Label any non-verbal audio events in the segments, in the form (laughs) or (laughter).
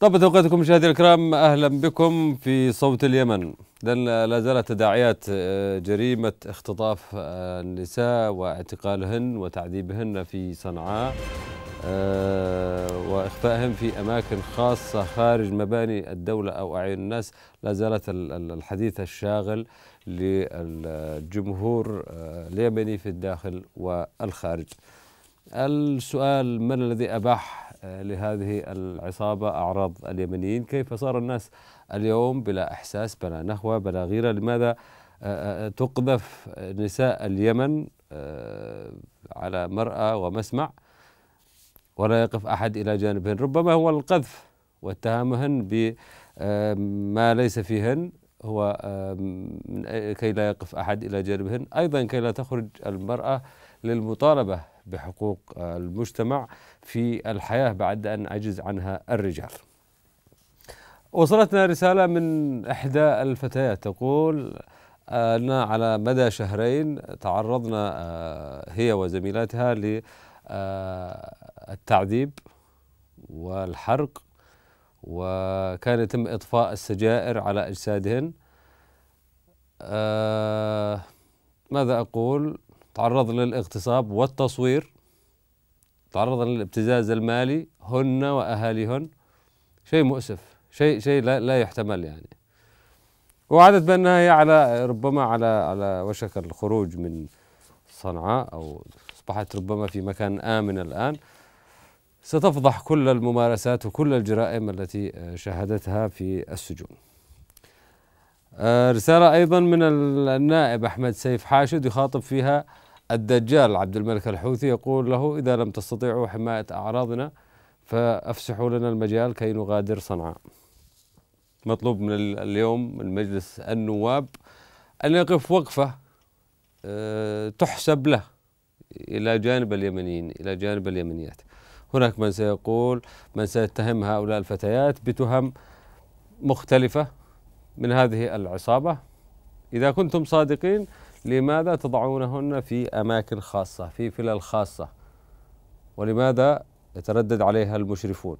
طب اوقاتكم مشاهدينا الكرام اهلا بكم في صوت اليمن لا زالت تداعيات آه، جريمه اختطاف آه، النساء واعتقالهن وتعذيبهن في صنعاء آه، واخفائهم في اماكن خاصه خارج مباني الدوله او اعين الناس لا زالت الحديث الشاغل للجمهور اليمني في الداخل والخارج السؤال من الذي اباح آه، لهذه العصابة أعراض اليمنيين كيف صار الناس اليوم بلا إحساس بلا نهوة بلا غيرة لماذا آه، آه، تقذف نساء اليمن على مرأة ومسمع ولا يقف أحد إلى جانبهن ربما هو القذف واتهامهن بما ليس فيهن هو كي لا يقف أحد إلى جانبهن أيضا كي لا تخرج المرأة للمطالبة بحقوق آه، المجتمع في الحياة بعد أن عجز عنها الرجال وصلتنا رسالة من إحدى الفتيات تقول آه، أن على مدى شهرين تعرضنا آه، هي وزميلاتها للتعذيب والحرق وكان يتم إطفاء السجائر على أجسادهن ماذا أقول تعرض للاغتصاب والتصوير تعرض للابتزاز المالي هن واهاليهن شيء مؤسف شيء شيء لا, لا يحتمل يعني وعدت بانها هي على ربما على على وشك الخروج من صنعاء او اصبحت ربما في مكان امن الان ستفضح كل الممارسات وكل الجرائم التي شهدتها في السجون. آه، رسالة أيضا من النائب أحمد سيف حاشد يخاطب فيها الدجال عبد الملك الحوثي يقول له إذا لم تستطيعوا حماية أعراضنا فأفسحوا لنا المجال كي نغادر صنعاء مطلوب من اليوم من مجلس النواب أن يقف وقفة آه، تحسب له إلى جانب اليمنيين إلى جانب اليمنيات هناك من سيقول من سيتهم هؤلاء الفتيات بتهم مختلفة من هذه العصابة إذا كنتم صادقين لماذا تضعونهن في أماكن خاصة في فلل خاصة ولماذا يتردد عليها المشرفون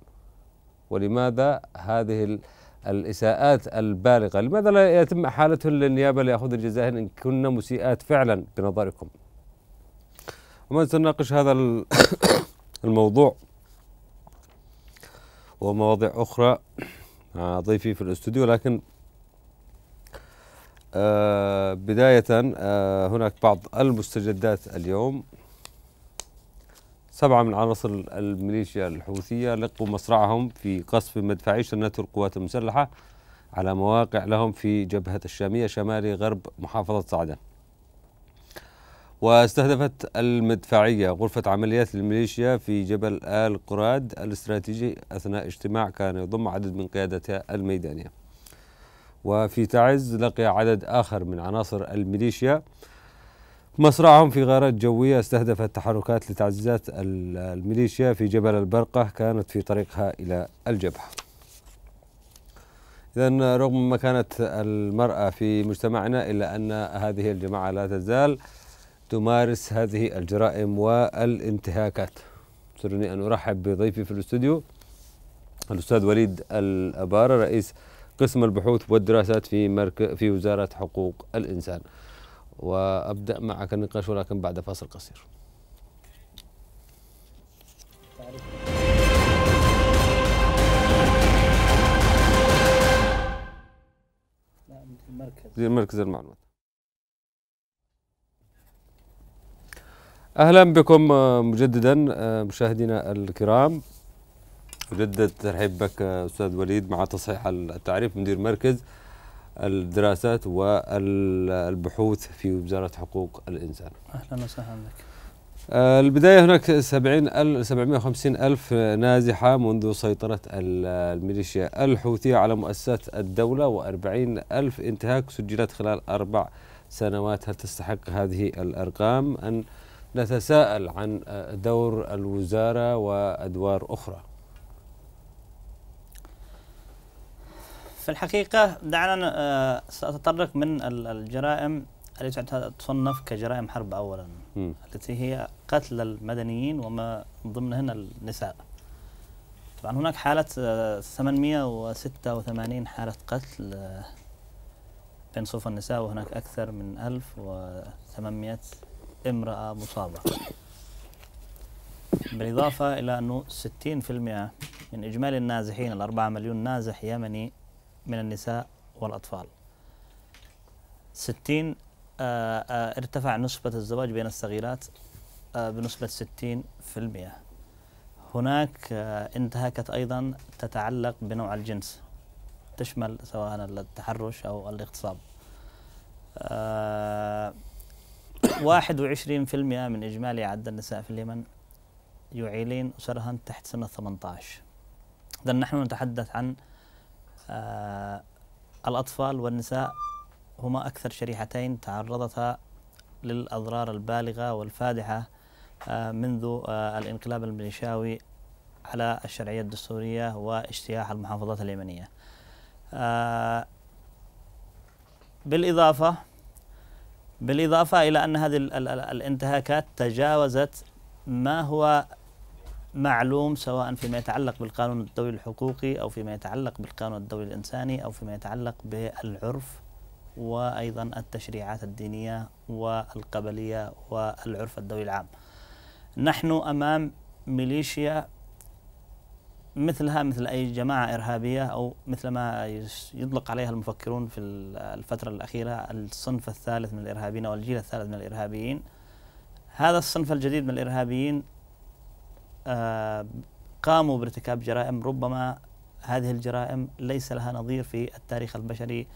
ولماذا هذه الإساءات البالغة لماذا لا يتم حالتهم للنيابة ليأخذ الجزاء إن كن مسيئات فعلا بنظركم وما سنناقش هذا (coughs) الموضوع ومواضيع أخرى مع آه، ضيفي في الاستوديو لكن آه بداية آه هناك بعض المستجدات اليوم سبعة من عناصر الميليشيا الحوثية لقوا مصرعهم في قصف مدفعي شنته القوات المسلحة على مواقع لهم في جبهة الشامية شمالي غرب محافظة صعدة واستهدفت المدفعية غرفة عمليات الميليشيا في جبل آل قراد الاستراتيجي أثناء اجتماع كان يضم عدد من قيادتها الميدانية وفي تعز لقي عدد آخر من عناصر الميليشيا مصرعهم في غارات جوية استهدفت تحركات لتعزيزات الميليشيا في جبل البرقة كانت في طريقها إلى الجبهة إذا رغم مكانة المرأة في مجتمعنا إلا أن هذه الجماعة لا تزال تمارس هذه الجرائم والانتهاكات سرني أن أرحب بضيفي في الاستوديو الأستاذ وليد الأبارة رئيس قسم البحوث والدراسات في مركز في وزارة حقوق الإنسان وأبدأ معك النقاش ولكن بعد فاصل قصير نعم، مركز المعلومات اهلا بكم آه، مجددا آه، مشاهدينا الكرام جدة ترحيب بك أستاذ وليد مع تصحيح التعريف مدير مركز الدراسات والبحوث في وزارة حقوق الإنسان أهلا وسهلا بك آه، البداية هناك 70 750 ألف نازحة منذ سيطرة الميليشيا الحوثية على مؤسسات الدولة و40 ألف انتهاك سجلت خلال أربع سنوات هل تستحق هذه الأرقام أن نتساءل عن دور الوزارة وأدوار أخرى في الحقيقة دعنا آه، سأتطرق من الجرائم التي تصنف كجرائم حرب أولا م. التي هي قتل المدنيين وما ضمنهن النساء طبعا هناك حالة 886 آه، حالة قتل آه، بين صفوف النساء وهناك أكثر من 1800 امرأة مصابة بالإضافة إلى أنه 60% من إجمالي النازحين الأربعة مليون نازح يمني من النساء والأطفال 60 آه، آه، ارتفع نسبة الزواج بين الصغيرات آه، بنسبة 60% هناك انتهاكات أيضا تتعلق بنوع الجنس تشمل سواء التحرش أو الاغتصاب 21% من إجمالي عدد النساء في اليمن يعيلين أسرهن تحت سن 18 إذا نحن نتحدث عن آه، الأطفال والنساء هما أكثر شريحتين تعرضتا للأضرار البالغة والفادحة آه، منذ آه، الانقلاب الميليشياوي على الشرعية الدستورية واجتياح المحافظات اليمنية بالإضافة بالإضافة إلى أن هذه الانتهاكات تجاوزت ما هو معلوم سواء فيما يتعلق بالقانون الدولي الحقوقي أو فيما يتعلق بالقانون الدولي الإنساني أو فيما يتعلق بالعرف وأيضا التشريعات الدينية والقبلية والعرف الدولي العام نحن أمام ميليشيا مثلها مثل أي جماعة إرهابية أو مثل ما يطلق عليها المفكرون في الفترة الأخيرة الصنف الثالث من الإرهابيين أو الجيل الثالث من الإرهابيين هذا الصنف الجديد من الإرهابيين آه، قاموا بارتكاب جرائم ربما هذه الجرائم ليس لها نظير في التاريخ البشري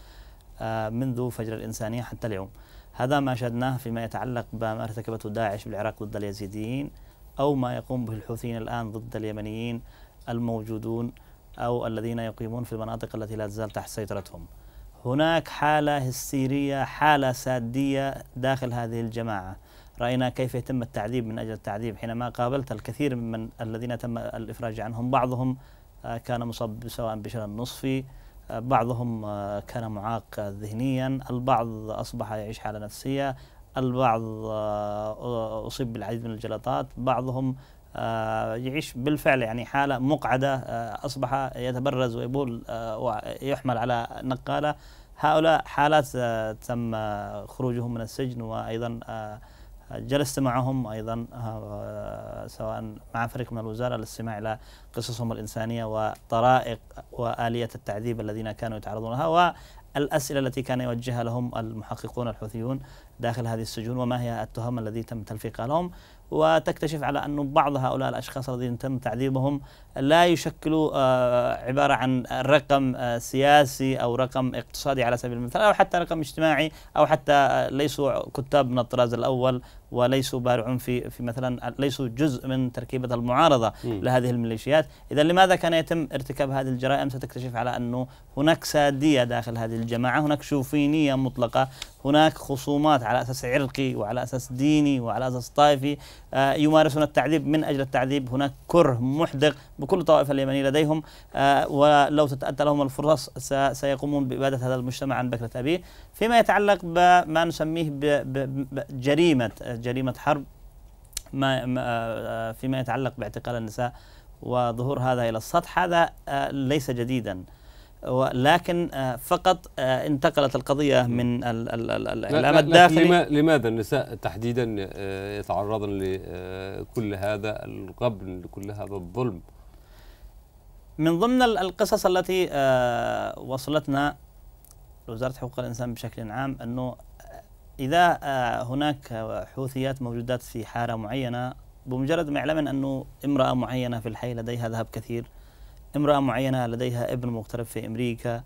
آه، منذ فجر الإنسانية حتى اليوم هذا ما شهدناه فيما يتعلق بما ارتكبته داعش بالعراق ضد اليزيديين أو ما يقوم به الحوثيين الآن ضد اليمنيين الموجودون أو الذين يقيمون في المناطق التي لا تزال تحت سيطرتهم هناك حالة هستيرية حالة سادية داخل هذه الجماعة راينا كيف يتم التعذيب من اجل التعذيب حينما قابلت الكثير من الذين تم الافراج عنهم بعضهم آه، كان مصاب سواء بشلل نصفي آه، بعضهم آه، كان معاق ذهنيا البعض اصبح يعيش حاله نفسيه البعض اصيب بالعديد من الجلطات بعضهم يعيش بالفعل يعني حالة مقعدة أصبح يتبرز ويبول ويحمل على نقالة هؤلاء حالات تم خروجهم من السجن وأيضا جلست معهم ايضا آه، سواء مع فريق من الوزاره للاستماع الى قصصهم الانسانيه وطرائق واليه التعذيب الذين كانوا يتعرضون لها والاسئله التي كان يوجهها لهم المحققون الحوثيون داخل هذه السجون وما هي التهم التي تم تلفيقها لهم وتكتشف على أن بعض هؤلاء الأشخاص الذين تم تعذيبهم لا يشكل آه، عبارة عن رقم آه، سياسي أو رقم اقتصادي على سبيل المثال أو حتى رقم اجتماعي أو حتى ليسوا كتاب من الطراز الأول وليسوا بارعون في في مثلا ليسوا جزء من تركيبة المعارضة م. لهذه الميليشيات، إذا لماذا كان يتم ارتكاب هذه الجرائم؟ ستكتشف على أنه هناك سادية داخل هذه الجماعة، هناك شوفينية مطلقة، هناك خصومات على أساس عرقي وعلى أساس ديني وعلى أساس طائفي، آه، يمارسون التعذيب من أجل التعذيب، هناك كره محدق وكل طائفة اليمنية لديهم آه، ولو تتأتى لهم الفرص سيقومون بإبادة هذا المجتمع عن بكرة أبيه فيما يتعلق بما نسميه بجريمة جريمة حرب ما آه، فيما يتعلق باعتقال النساء وظهور هذا إلى السطح هذا آه، ليس جديدا ولكن فقط انتقلت القضية من الإعلام الداخلي لماذا النساء تحديدا يتعرضن لكل هذا القبل لكل هذا الظلم من ضمن القصص التي آه، وصلتنا وزارة حقوق الإنسان بشكل عام أنه إذا آه، هناك حوثيات موجودات في حارة معينة بمجرد ما يعلمن أنه امرأة معينة في الحي لديها ذهب كثير امرأة معينة لديها ابن مغترب في أمريكا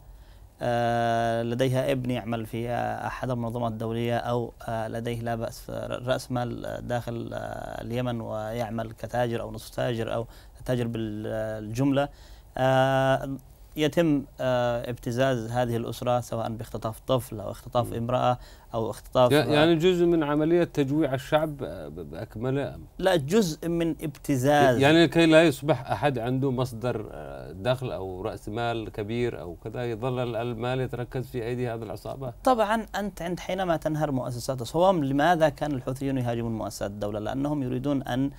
آه، لديها ابن يعمل في أحد المنظمات الدولية أو لديه لا بأس رأس مال داخل اليمن ويعمل كتاجر أو نصف تاجر أو تاجر بالجملة آه، يتم آه، ابتزاز هذه الأسرة سواء باختطاف طفل أو اختطاف امرأة أو اختطاف يعني جزء من عملية تجويع الشعب آه، بأكمله لا جزء من ابتزاز يعني كي لا يصبح أحد عنده مصدر دخل أو رأس مال كبير أو كذا يظل المال يتركز في أيدي هذه العصابة طبعا أنت عند حينما تنهر مؤسسات الصوام لماذا كان الحوثيون يهاجمون مؤسسات الدولة لأنهم يريدون أن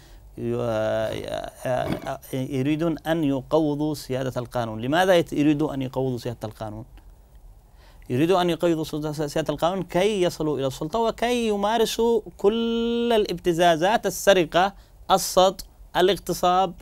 يريدون أن يقوضوا سيادة القانون لماذا يريدوا أن يقوضوا سيادة القانون؟ يريدوا أن يقوضوا سيادة القانون كي يصلوا إلى السلطة وكي يمارسوا كل الابتزازات السرقة السط الاغتصاب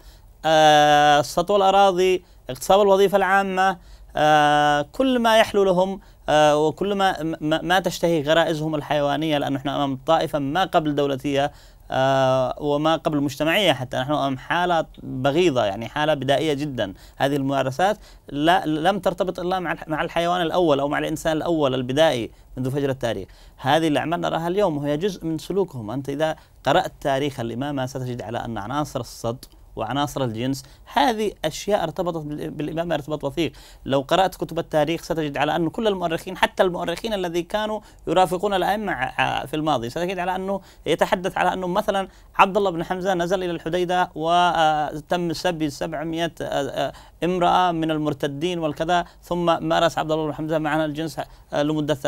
آه، السطو سطو الأراضي اغتصاب الوظيفة العامة آه، كل ما يحلو لهم آه، وكل ما ما تشتهي غرائزهم الحيوانية لأنه نحن أمام طائفة ما قبل دولتية آه، وما قبل المجتمعية حتى نحن أمام حالة بغيضة يعني حالة بدائية جدا هذه الممارسات لا لم ترتبط إلا مع الحيوان الأول أو مع الإنسان الأول البدائي منذ فجر التاريخ هذه الأعمال نراها اليوم وهي جزء من سلوكهم أنت إذا قرأت تاريخ الإمامة ستجد على أن عناصر الصدق وعناصر الجنس هذه أشياء ارتبطت بالإمام ارتباط وثيق لو قرأت كتب التاريخ ستجد على أن كل المؤرخين حتى المؤرخين الذين كانوا يرافقون الأئمة في الماضي ستجد على أنه يتحدث على أنه مثلا عبد الله بن حمزة نزل إلى الحديدة وتم سبي 700 آه، آه، امرأة من المرتدين والكذا ثم مارس عبد الله بن حمزة معنا الجنس آه، لمدة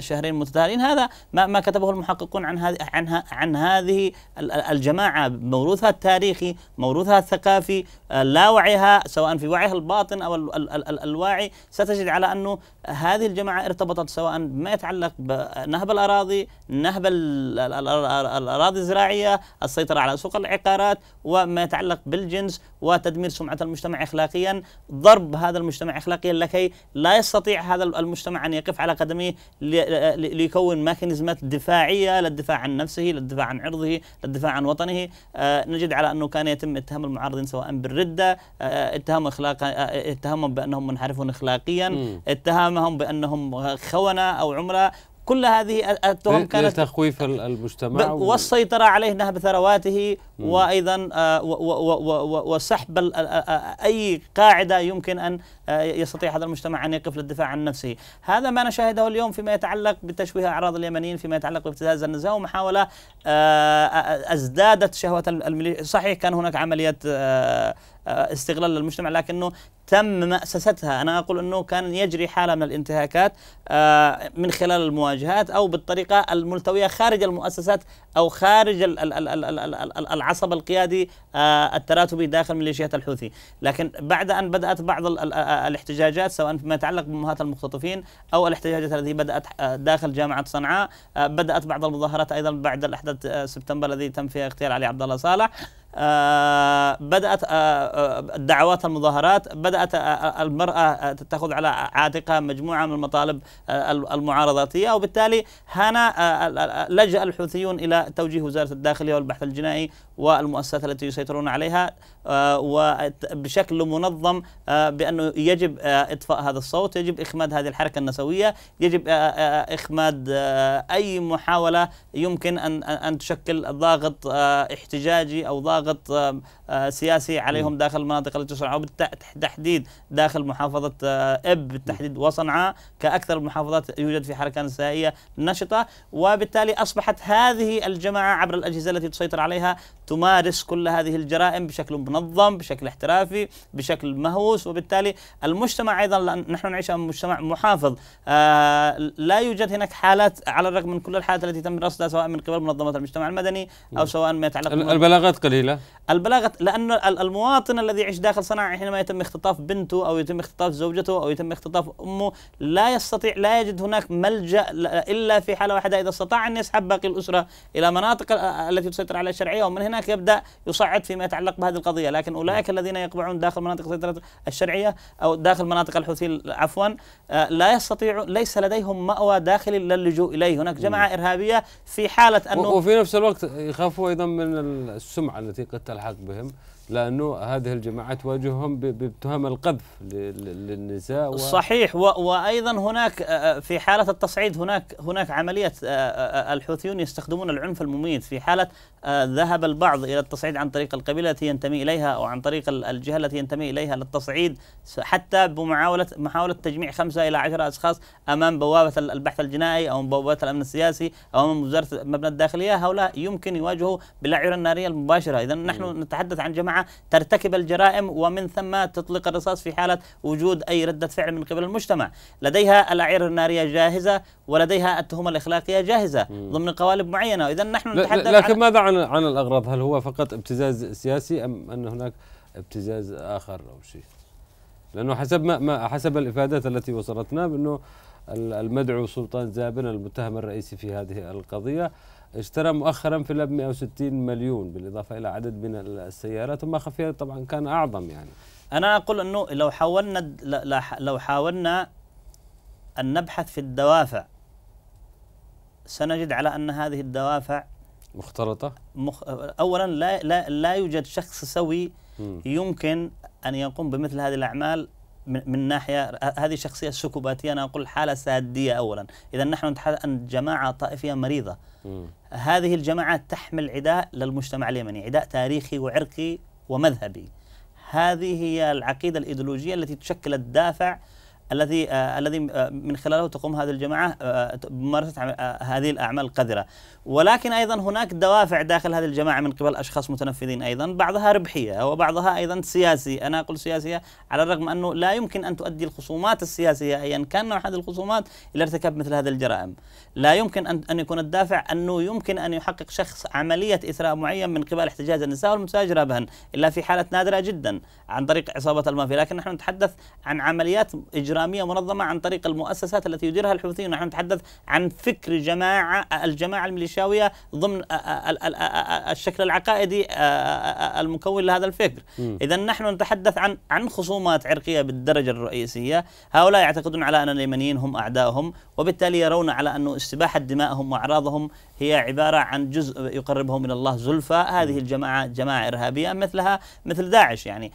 شهرين متتاليين هذا ما كتبه المحققون عن هذه عن هذه الجماعة موروثها التاريخي موروث موروثها الثقافي آه، لا وعيها سواء في وعيها الباطن أو الواعي ستجد على أنه هذه الجماعة ارتبطت سواء بما يتعلق بنهب الأراضي نهب الأراضي الزراعية السيطرة على سوق العقارات وما يتعلق بالجنس وتدمير سمعة المجتمع أخلاقيا ضرب هذا المجتمع أخلاقيا لكي لا يستطيع هذا المجتمع أن يقف على قدمه ليكون ميكانيزمات دفاعية للدفاع عن نفسه للدفاع عن عرضه للدفاع عن وطنه آه، نجد على أنه كان يتم اتهم المعارضين سواء بالرده آه، اتهم اخلاق آه، اتهمهم بانهم منحرفون اخلاقيا اتهمهم بانهم خونه او عمره كل هذه التهم كانت لتخويف المجتمع والسيطرة عليه نهب ثرواته وأيضا وسحب أي قاعدة يمكن أن آه، يستطيع هذا المجتمع أن يقف للدفاع عن نفسه هذا ما نشاهده اليوم فيما يتعلق بتشويه أعراض اليمنيين فيما يتعلق بابتزاز النزاع ومحاولة آه، ازدادت شهوة الميليشيا صحيح كان هناك عملية آه، آه، استغلال للمجتمع لكنه تم مأسستها أنا أقول أنه كان يجري حالة من الانتهاكات آه، من خلال المواجهات أو بالطريقة الملتوية خارج المؤسسات أو خارج العصب القيادي آه، التراتبي داخل ميليشيات الحوثي لكن بعد أن بدأت بعض الاحتجاجات سواء فيما يتعلق بمهات المختطفين أو الاحتجاجات التي بدأت داخل جامعة صنعاء بدأت بعض المظاهرات أيضا بعد الأحداث سبتمبر الذي تم فيها اغتيال علي عبد الله صالح آه، بدأت الدعوات آه، آه، المظاهرات بدأت المرأة تأخذ على عاتقها مجموعة من المطالب المعارضاتية وبالتالي هنا لجأ الحوثيون إلى توجيه وزارة الداخلية والبحث الجنائي والمؤسسات التي يسيطرون عليها آه، وبشكل منظم آه، بأنه يجب آه، إطفاء هذا الصوت يجب إخماد هذه الحركة النسوية يجب إخماد أي محاولة يمكن أن تشكل ضاغط احتجاجي أو ضاغط آه، سياسي عليهم داخل المناطق التي تصنع وبالتحديد داخل محافظة آه، إب بالتحديد وصنعاء كأكثر المحافظات يوجد في حركة نسائية نشطة وبالتالي أصبحت هذه الجماعة عبر الأجهزة التي تسيطر عليها تمارس كل هذه الجرائم بشكل منظم بشكل احترافي بشكل مهووس وبالتالي المجتمع أيضا نحن نعيش مجتمع محافظ آه، لا يوجد هناك حالات على الرغم من كل الحالات التي تم رصدها سواء من قبل منظمات المجتمع المدني أو سواء ما يتعلق البلاغات قليلة البلاغات لأن المواطن الذي يعيش داخل صنعاء حينما يتم اختطاف بنته أو يتم اختطاف زوجته أو يتم اختطاف أمه لا يستطيع لا يجد هناك ملجأ إلا في حالة واحدة إذا استطاع أن يسحب باقي الأسرة إلى مناطق التي تسيطر على الشرعية ومن هناك يبدأ يصعد فيما يتعلق بهذه القضية لكن نعم. أولئك الذين يقبعون داخل مناطق سيطرة الشرعية أو داخل مناطق الحوثي عفوا آه، لا يستطيع ليس لديهم مأوى داخلي للجوء إليه هناك نعم. جماعة إرهابية في حالة أنه وفي نفس الوقت يخافوا أيضا من السمعة التي قد تلحق بهم لانه هذه الجماعات تواجههم بتهم القذف للنساء و... صحيح و... وايضا هناك آه، آه، في حاله التصعيد هناك هناك عمليه آه، الحوثيون يستخدمون العنف المميت في حاله ذهب البعض الى التصعيد عن طريق القبيله التي ينتمي اليها او عن طريق الجهه التي ينتمي اليها للتصعيد حتى بمعاوله محاوله تجميع خمسه الى عشره اشخاص امام بوابه البحث الجنائي او بوابه الامن السياسي او امام وزاره مبنى الداخليه هؤلاء يمكن يواجهوا بالاعيره الناريه المباشره اذا نحن نتحدث عن جماعه ترتكب الجرائم ومن ثم تطلق الرصاص في حالة وجود أي ردة فعل من قبل المجتمع لديها الأعير النارية جاهزة ولديها التهمة الإخلاقية جاهزة ضمن قوالب معينة إذا نحن نتحدث لكن عن ماذا عن عن الأغراض هل هو فقط ابتزاز سياسي أم أن هناك ابتزاز آخر أو شيء لأنه حسب ما حسب الإفادات التي وصلتنا بأنه المدعو سلطان زابن المتهم الرئيسي في هذه القضية اشترى مؤخرا في ب 160 مليون بالاضافه الى عدد من السيارات وما خفيها طبعا كان اعظم يعني انا اقول انه لو حاولنا لو حاولنا ان نبحث في الدوافع سنجد على ان هذه الدوافع مختلطه مخ... اولا لا لا لا يوجد شخص سوي يمكن ان يقوم بمثل هذه الاعمال من ناحيه هذه شخصيه سكوباتيه انا اقول حاله ساديه اولا، اذا نحن نتحدث عن جماعه طائفيه مريضه. هذه الجماعات تحمل عداء للمجتمع اليمني، عداء تاريخي وعرقي ومذهبي. هذه هي العقيده الايديولوجيه التي تشكل الدافع الذي آه، الذي آه، من خلاله تقوم هذه الجماعه بممارسه آه، هذه الاعمال القذره ولكن ايضا هناك دوافع داخل هذه الجماعه من قبل اشخاص متنفذين ايضا بعضها ربحيه وبعضها ايضا سياسي انا اقول سياسيه على الرغم انه لا يمكن ان تؤدي الخصومات السياسيه ايا كان نوع هذه الخصومات الى ارتكاب مثل هذه الجرائم لا يمكن ان يكون الدافع انه يمكن ان يحقق شخص عمليه اثراء معين من قبل احتجاز النساء والمتاجره بهن الا في حاله نادره جدا عن طريق عصابه المافيا لكن نحن نتحدث عن عمليات اجراء دراميه منظمه عن طريق المؤسسات التي يديرها الحوثيون نحن نتحدث عن فكر جماعه الجماعه الميليشياويه ضمن آه، آه، آه، الشكل العقائدي المكون لهذا الفكر اذا نحن نتحدث عن عن خصومات عرقيه بالدرجه الرئيسيه هؤلاء يعتقدون على ان اليمنيين هم اعدائهم وبالتالي يرون على انه استباحه دمائهم واعراضهم هي عباره عن جزء يقربهم من الله زلفى هذه الجماعه جماعه ارهابيه مثلها مثل داعش يعني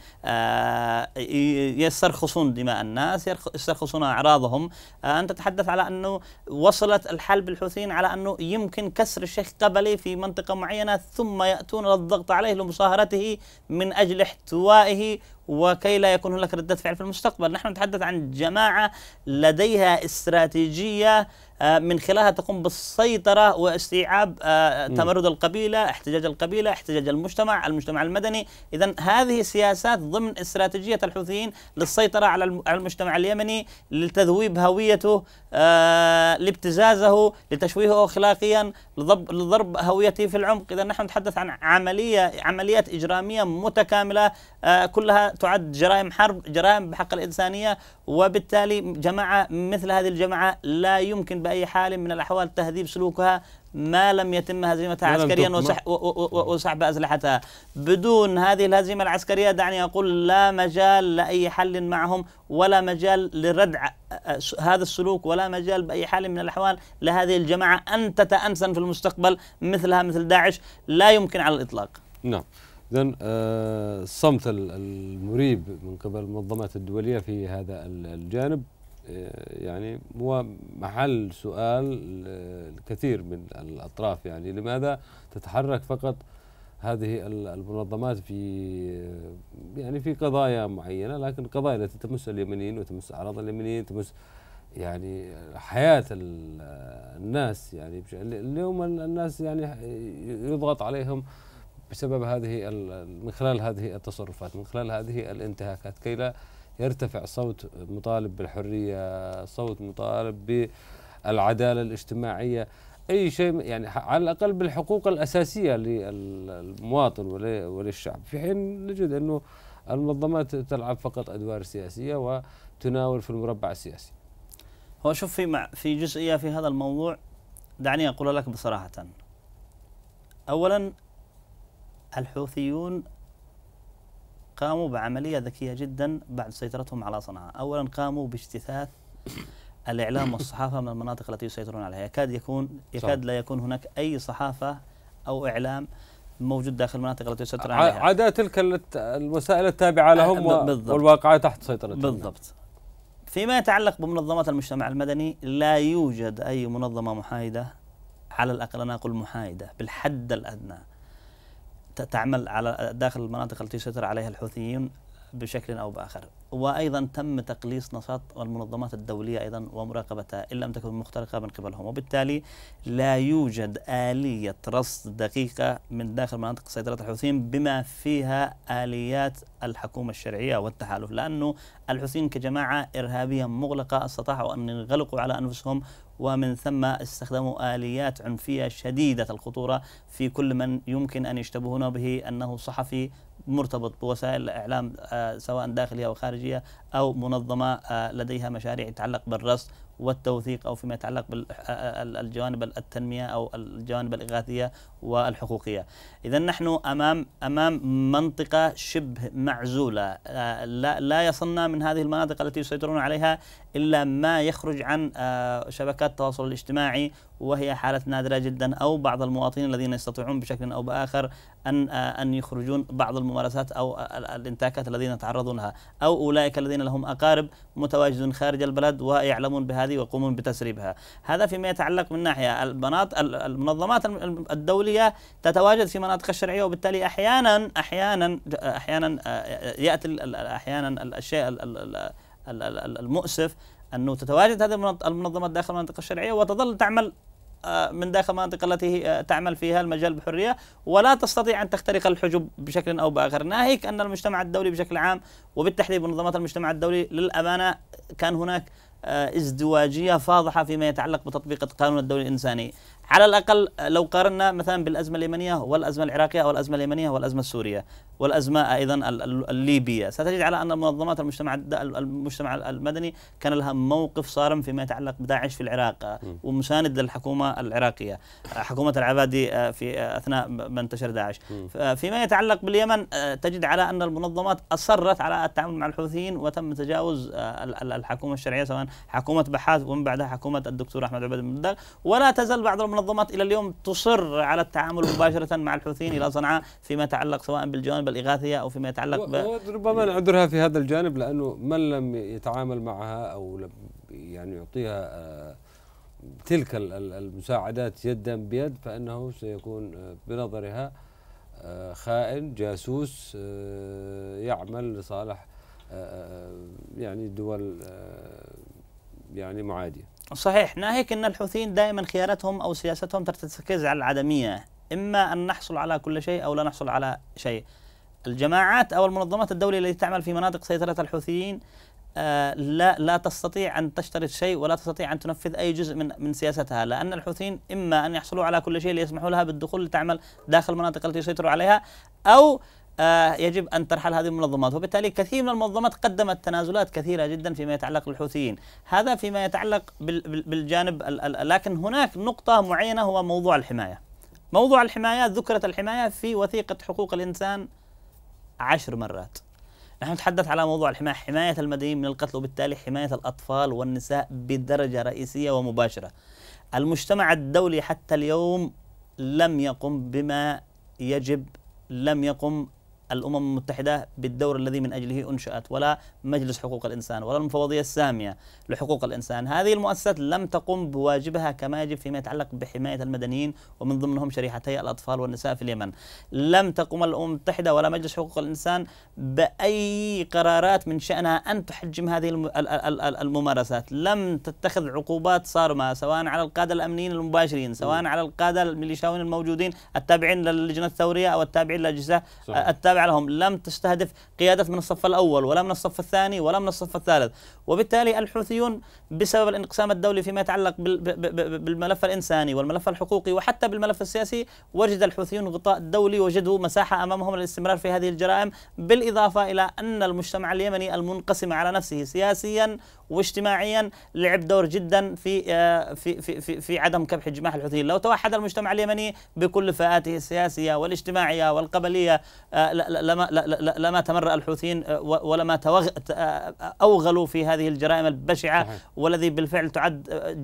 يسترخصون دماء الناس يستخلصون أعراضهم آه، أنت تتحدث على أنه وصلت الحال بالحوثيين على أنه يمكن كسر الشيخ قبلي في منطقة معينة ثم يأتون للضغط عليه لمصاهرته من أجل احتوائه وكي لا يكون هناك ردة فعل في المستقبل نحن نتحدث عن جماعة لديها استراتيجية آه، من خلالها تقوم بالسيطرة واستيعاب آه، تمرد القبيلة احتجاج القبيلة احتجاج المجتمع المجتمع المدني إذا هذه سياسات ضمن استراتيجية الحوثيين للسيطرة على المجتمع اليمني لتذويب هويته آه، لابتزازه لتشويهه أخلاقيا لضرب هويته في العمق إذا نحن نتحدث عن عملية عمليات إجرامية متكاملة كلها تعد جرائم حرب جرائم بحق الإنسانية وبالتالي جماعة مثل هذه الجماعة لا يمكن بأي حال من الأحوال تهذيب سلوكها ما لم يتم هزيمتها عسكريا وسحب أسلحتها بدون هذه الهزيمة العسكرية دعني أقول لا مجال لأي حل معهم ولا مجال لردع هذا السلوك ولا مجال بأي حال من الأحوال لهذه الجماعة أن تتأنسن في المستقبل مثلها مثل داعش لا يمكن على الإطلاق نعم إذا الصمت آه، المريب من قبل المنظمات الدولية في هذا الجانب يعني هو محل سؤال الكثير من الأطراف يعني لماذا تتحرك فقط هذه المنظمات في يعني في قضايا معينة لكن القضايا التي تمس اليمنيين وتمس أعراض اليمنيين تمس يعني حياة الناس يعني اليوم الناس يعني يضغط عليهم بسبب هذه من خلال هذه التصرفات من خلال هذه الانتهاكات كي لا يرتفع صوت مطالب بالحريه صوت مطالب بالعداله الاجتماعيه اي شيء يعني على الاقل بالحقوق الاساسيه للمواطن وللشعب في حين نجد انه المنظمات تلعب فقط ادوار سياسيه وتناول في المربع السياسي. هو شوف في مع في جزئيه في هذا الموضوع دعني اقول لك بصراحه. اولا الحوثيون قاموا بعملية ذكية جدا بعد سيطرتهم على صنعاء أولا قاموا باجتثاث الإعلام والصحافة من المناطق التي يسيطرون عليها يكاد يكون يكاد صح. لا يكون هناك أي صحافة أو إعلام موجود داخل المناطق التي يسيطر عليها عدا تلك الوسائل التابعة آه، لهم والواقعة تحت سيطرتهم بالضبط فيما يتعلق بمنظمات المجتمع المدني لا يوجد أي منظمة محايدة على الأقل أنا أقول محايدة بالحد الأدنى تعمل على داخل المناطق التي يسيطر عليها الحوثيين بشكل او باخر وايضا تم تقليص نشاط المنظمات الدوليه ايضا ومراقبتها ان لم تكن مخترقه من قبلهم وبالتالي لا يوجد اليه رصد دقيقه من داخل مناطق سيطره الحوثيين بما فيها اليات الحكومه الشرعيه والتحالف لانه الحوثيين كجماعه ارهابيه مغلقه استطاعوا ان ينغلقوا على انفسهم ومن ثم استخدموا آليات عنفية شديدة الخطورة في كل من يمكن أن يشتبهون به أنه صحفي مرتبط بوسائل الإعلام آه، سواء داخلية أو خارجية أو منظمة آه، لديها مشاريع تتعلق بالرصد والتوثيق أو فيما يتعلق بالجوانب التنمية أو الجوانب الإغاثية والحقوقية إذا نحن أمام أمام منطقة شبه معزولة لا, لا يصلنا من هذه المناطق التي يسيطرون عليها إلا ما يخرج عن شبكات التواصل الاجتماعي وهي حالة نادرة جدا أو بعض المواطنين الذين يستطيعون بشكل أو بآخر أن أن يخرجون بعض الممارسات أو الانتاكات الذين يتعرضون لها أو أولئك الذين لهم أقارب متواجدون خارج البلد ويعلمون بهذا هذه ويقومون بتسريبها هذا فيما يتعلق من ناحية البنات المنظمات الدولية تتواجد في مناطق الشرعية وبالتالي أحيانا أحيانا أحيانا آه، آه، يأتي أحيانا الشيء المؤسف أنه تتواجد هذه المنظمات داخل المناطق الشرعية وتظل تعمل آه، من داخل المناطق التي تعمل فيها المجال بحريه ولا تستطيع ان تخترق الحجب بشكل او باخر، ناهيك ان المجتمع الدولي بشكل عام وبالتحديد منظمات المجتمع الدولي للامانه كان هناك آه، ازدواجية فاضحة فيما يتعلق بتطبيق القانون الدولي الإنساني على الاقل لو قارنا مثلا بالازمه اليمنيه والازمه العراقيه او الازمه اليمنيه والازمه السوريه والازمه ايضا الليبيه ستجد على ان منظمات المجتمع المجتمع المدني كان لها موقف صارم فيما يتعلق بداعش في العراق ومساند للحكومه العراقيه حكومه العبادي آه، في آه، اثناء ما انتشر داعش فيما يتعلق باليمن آه، تجد على ان المنظمات اصرت على التعامل مع الحوثيين وتم تجاوز الحكومه الشرعيه سواء حكومه بحاث ومن بعدها حكومه الدكتور احمد عبيد المدغ ولا تزال بعض المنظمات إلى اليوم تصر على التعامل مباشرة مع الحوثيين إلى صنعاء فيما يتعلق سواء بالجوانب الإغاثية أو فيما يتعلق ب... ربما نعذرها في هذا الجانب لأنه من لم يتعامل معها أو لم يعني يعطيها آه، تلك المساعدات يدا بيد فإنه سيكون آه، بنظرها آه، خائن جاسوس يعمل لصالح يعني دول يعني معادية صحيح ناهيك ان الحوثيين دائما خيانتهم او سياستهم ترتكز على العدميه اما ان نحصل على كل شيء او لا نحصل على شيء الجماعات او المنظمات الدوليه التي تعمل في مناطق سيطره الحوثيين آه لا لا تستطيع ان تشترط شيء ولا تستطيع ان تنفذ اي جزء من من سياستها لان الحوثيين اما ان يحصلوا على كل شيء ليسمحوا لها بالدخول لتعمل داخل المناطق التي يسيطروا عليها او آه، يجب أن ترحل هذه المنظمات وبالتالي كثير من المنظمات قدمت تنازلات كثيرة جدا فيما يتعلق بالحوثيين هذا فيما يتعلق بالجانب لكن هناك نقطة معينة هو موضوع الحماية موضوع الحماية ذكرت الحماية في وثيقة حقوق الإنسان عشر مرات نحن نتحدث على موضوع الحماية حماية المدنيين من القتل وبالتالي حماية الأطفال والنساء بدرجة رئيسية ومباشرة المجتمع الدولي حتى اليوم لم يقم بما يجب لم يقم الأمم المتحدة بالدور الذي من أجله أنشأت ولا مجلس حقوق الإنسان ولا المفوضية السامية لحقوق الإنسان هذه المؤسسات لم تقم بواجبها كما يجب فيما يتعلق بحماية المدنيين ومن ضمنهم شريحتي الأطفال والنساء في اليمن لم تقم الأمم المتحدة ولا مجلس حقوق الإنسان بأي قرارات من شأنها أن تحجم هذه الممارسات لم تتخذ عقوبات صارمة سواء على القادة الأمنيين المباشرين سواء على القادة الميليشياويين الموجودين التابعين للجنة الثورية أو التابعين للأجهزة التابعين تابع لهم لم تستهدف قيادات من الصف الأول ولا من الصف الثاني ولا من الصف الثالث وبالتالي الحوثيون بسبب الانقسام الدولي فيما يتعلق بالملف الإنساني والملف الحقوقي وحتى بالملف السياسي وجد الحوثيون غطاء دولي وجدوا مساحة أمامهم للاستمرار في هذه الجرائم بالإضافة إلى أن المجتمع اليمني المنقسم على نفسه سياسيا واجتماعيا لعب دور جدا آه، في في في في, عدم كبح جماح الحوثيين، لو توحد المجتمع اليمني بكل فئاته السياسيه والاجتماعيه والقبليه آه، لما لما تمر الحوثيين آه، ولما اوغلوا في هذه الجرائم البشعه صحيح. والذي بالفعل تعد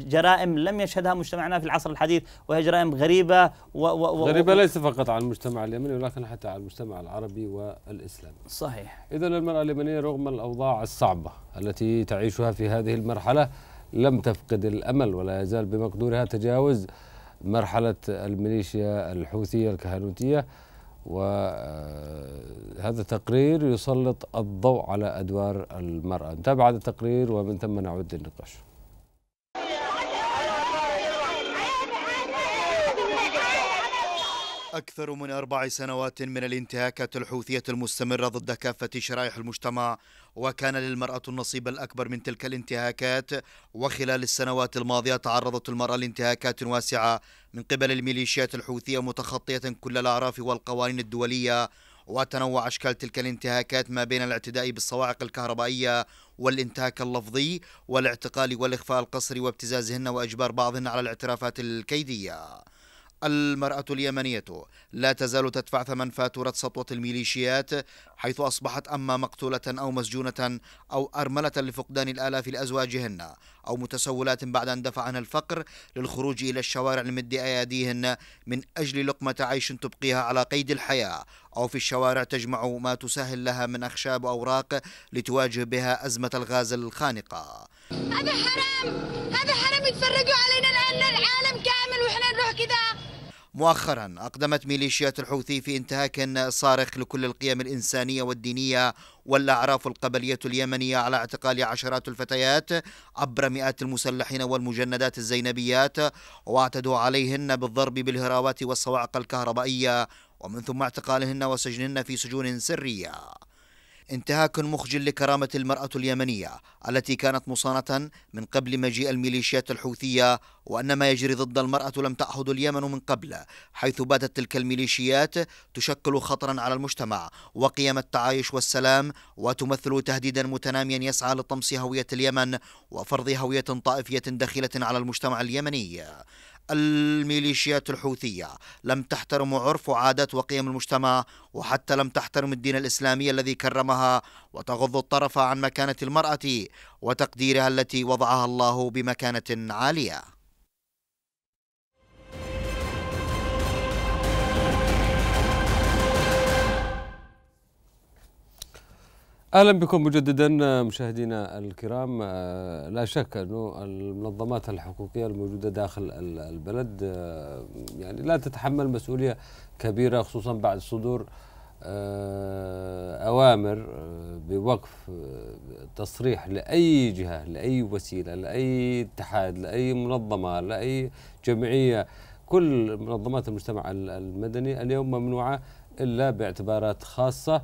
جرائم لم يشهدها مجتمعنا في العصر الحديث وهي جرائم غريبه و و غريبه ليس فقط على المجتمع اليمني ولكن حتى على المجتمع العربي والاسلامي. صحيح. اذا المراه اليمنيه رغم الاوضاع الصعبه التي تعيشها في هذه المرحلة لم تفقد الأمل ولا يزال بمقدورها تجاوز مرحلة الميليشيا الحوثية الكهنوتية وهذا آه، التقرير يسلط الضوء على أدوار المرأة نتابع هذا التقرير ومن ثم نعود للنقاش أكثر من أربع سنوات من الانتهاكات الحوثية المستمرة ضد كافة شرائح المجتمع وكان للمرأة النصيب الأكبر من تلك الانتهاكات وخلال السنوات الماضية تعرضت المرأة لانتهاكات واسعة من قبل الميليشيات الحوثية متخطية كل الأعراف والقوانين الدولية وتنوع أشكال تلك الانتهاكات ما بين الاعتداء بالصواعق الكهربائية والانتهاك اللفظي والاعتقال والإخفاء القسري وابتزازهن وإجبار بعضهن على الاعترافات الكيدية المرأة اليمنية لا تزال تدفع ثمن فاتورة سطوة الميليشيات حيث أصبحت أما مقتولة أو مسجونة أو أرملة لفقدان الآلاف لأزواجهن أو متسولات بعد أن دفعن الفقر للخروج إلى الشوارع لمد أياديهن من أجل لقمة عيش تبقيها على قيد الحياة أو في الشوارع تجمع ما تسهل لها من أخشاب أوراق لتواجه بها أزمة الغاز الخانقة هذا حرام هذا حرام يتفرجوا علينا لأن العالم كامل وإحنا نروح كذا مؤخرا أقدمت ميليشيات الحوثي في انتهاك صارخ لكل القيم الإنسانية والدينية والأعراف القبلية اليمنية على اعتقال عشرات الفتيات عبر مئات المسلحين والمجندات الزينبيات واعتدوا عليهن بالضرب بالهراوات والصواعق الكهربائية ومن ثم اعتقالهن وسجنهن في سجون سرية انتهاك مخجل لكرامة المرأة اليمنية التي كانت مصانة من قبل مجيء الميليشيات الحوثية وأن ما يجري ضد المرأة لم تعهد اليمن من قبل حيث باتت تلك الميليشيات تشكل خطرا على المجتمع وقيم التعايش والسلام وتمثل تهديدا متناميا يسعى لطمس هوية اليمن وفرض هوية طائفية داخلة على المجتمع اليمني الميليشيات الحوثية لم تحترم عرف وعادات وقيم المجتمع وحتى لم تحترم الدين الإسلامي الذي كرمها وتغض الطرف عن مكانة المرأة وتقديرها التي وضعها الله بمكانة عالية اهلا بكم مجددا مشاهدينا الكرام آه، لا شك انه المنظمات الحقوقيه الموجوده داخل البلد آه، يعني لا تتحمل مسؤوليه كبيره خصوصا بعد صدور آه، اوامر بوقف تصريح لاي جهه لاي وسيله لاي اتحاد لاي منظمه لاي جمعيه كل منظمات المجتمع المدني اليوم ممنوعه الا باعتبارات خاصه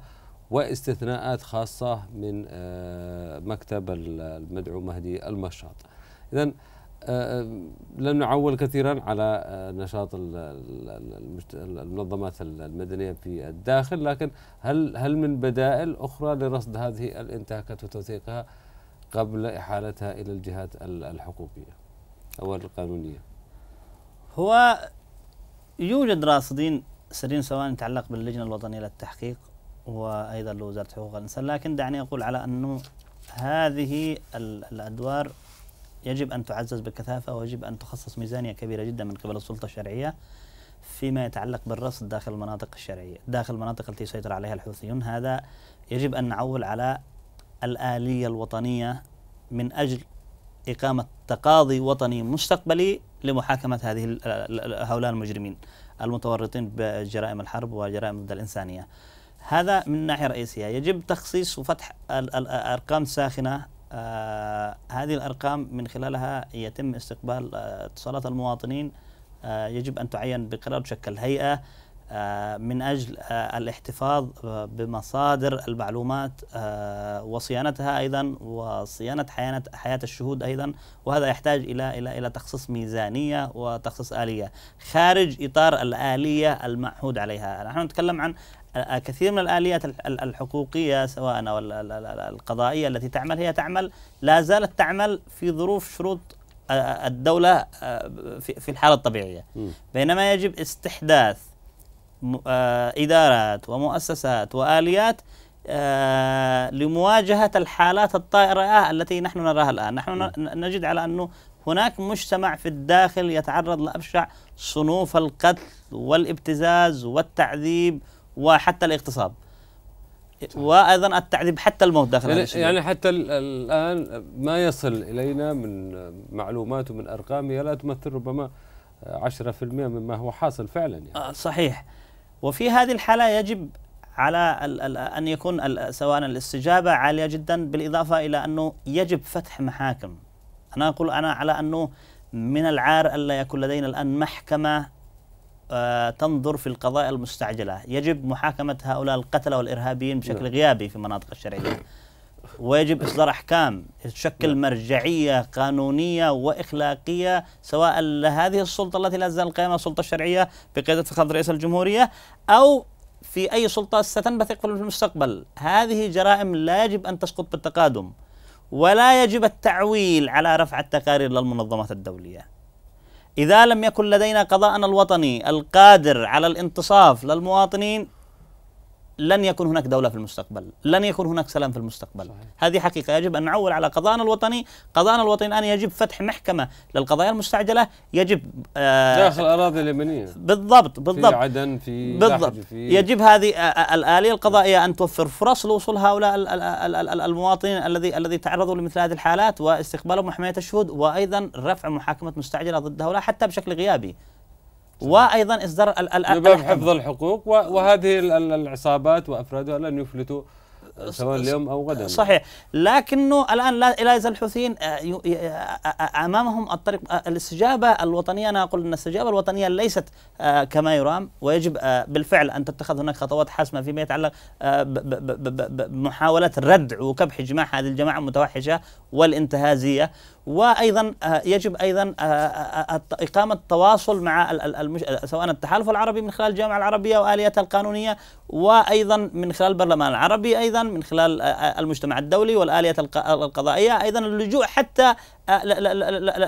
واستثناءات خاصة من آه، مكتب المدعو مهدي المشاط إذا آه، آه، لن نعول كثيرا على نشاط المنظمات المدنية في الداخل لكن هل هل من بدائل أخرى لرصد هذه الانتهاكات وتوثيقها قبل إحالتها إلى الجهات الحقوقية أو القانونية هو يوجد راصدين سرين سواء يتعلق باللجنة الوطنية للتحقيق وأيضا لوزارة حقوق الإنسان لكن دعني أقول على أنه هذه الأدوار يجب أن تعزز بكثافة ويجب أن تخصص ميزانية كبيرة جدا من قبل السلطة الشرعية فيما يتعلق بالرصد داخل المناطق الشرعية داخل المناطق التي يسيطر عليها الحوثيون هذا يجب أن نعول على الآلية الوطنية من أجل إقامة تقاضي وطني مستقبلي لمحاكمة هذه هؤلاء المجرمين المتورطين بجرائم الحرب وجرائم ضد الإنسانية هذا من ناحية رئيسية يجب تخصيص وفتح الأرقام الساخنة آه هذه الأرقام من خلالها يتم استقبال آه اتصالات المواطنين آه يجب أن تعين بقرار تشكل هيئة آه، من أجل آه، الاحتفاظ آه، بمصادر المعلومات وصيانتها أيضا وصيانة حياة الشهود أيضا وهذا يحتاج إلى إلى إلى تخصيص ميزانية وتخصيص آلية خارج إطار الآلية المعهود عليها نحن نتكلم عن كثير من الآليات الحقوقية سواء أو القضائية التي تعمل هي تعمل لا زالت تعمل في ظروف شروط آه، آه، الدولة آه، في الحالة الطبيعية بينما يجب استحداث إدارات ومؤسسات وآليات لمواجهة الحالات الطارئة التي نحن نراها الآن نحن نجد على أنه هناك مجتمع في الداخل يتعرض لأبشع صنوف القتل والابتزاز والتعذيب وحتى الاغتصاب وايضا التعذيب حتى الموت داخل يعني, يعني حتى الان ما يصل الينا من معلومات ومن ارقام هي لا تمثل ربما 10% مما هو حاصل فعلا يعني. آه، صحيح وفي هذه الحاله يجب على ان يكون سواء الاستجابه عاليه جدا بالاضافه الى انه يجب فتح محاكم انا اقول انا على انه من العار الا يكون لدينا الان محكمه آه، تنظر في القضايا المستعجلة يجب محاكمة هؤلاء القتلة والإرهابيين بشكل نعم. غيابي في المناطق الشرعية ويجب إصدار أحكام تشكل نعم. مرجعية قانونية وإخلاقية سواء لهذه السلطة التي لا زال قائمة السلطة الشرعية بقيادة فخامة رئيس الجمهورية أو في أي سلطة ستنبثق في المستقبل هذه جرائم لا يجب أن تسقط بالتقادم ولا يجب التعويل على رفع التقارير للمنظمات الدولية إذا لم يكن لدينا قضاءنا الوطني القادر على الانتصاف للمواطنين لن يكون هناك دولة في المستقبل لن يكون هناك سلام في المستقبل صحيح. هذه حقيقة يجب أن نعول على قضاءنا الوطني قضاءنا الوطني الآن يجب فتح محكمة للقضايا المستعجلة يجب آه داخل الأراضي اليمنية بالضبط بالضبط في عدن في بالضبط في يجب هذه آه،, آه الآلية القضائية أن توفر فرص لوصول هؤلاء المواطنين الذي الذي تعرضوا لمثل هذه الحالات واستقبالهم وحماية الشهود وأيضا رفع محاكمة مستعجلة ضد هؤلاء حتى بشكل غيابي وايضا اصدار بباب حفظ الحقوق وهذه العصابات وافرادها لن يفلتوا سواء اليوم او غدا صحيح لكنه الان لا يزال الحوثيين آه، آه، آه، امامهم الطريق الاستجابه الوطنيه انا اقول ان الاستجابه الوطنيه ليست كما يرام ويجب بالفعل ان تتخذ هناك خطوات حاسمه فيما يتعلق بمحاوله ردع وكبح جماح هذه الجماعه المتوحشه والانتهازيه وايضا آه، يجب ايضا آه، آه، اقامه تواصل مع سواء التحالف العربي من خلال الجامعه العربيه والياتها القانونيه وايضا من خلال البرلمان العربي ايضا من خلال المجتمع الدولي والاليات القضائيه ايضا اللجوء حتى آه،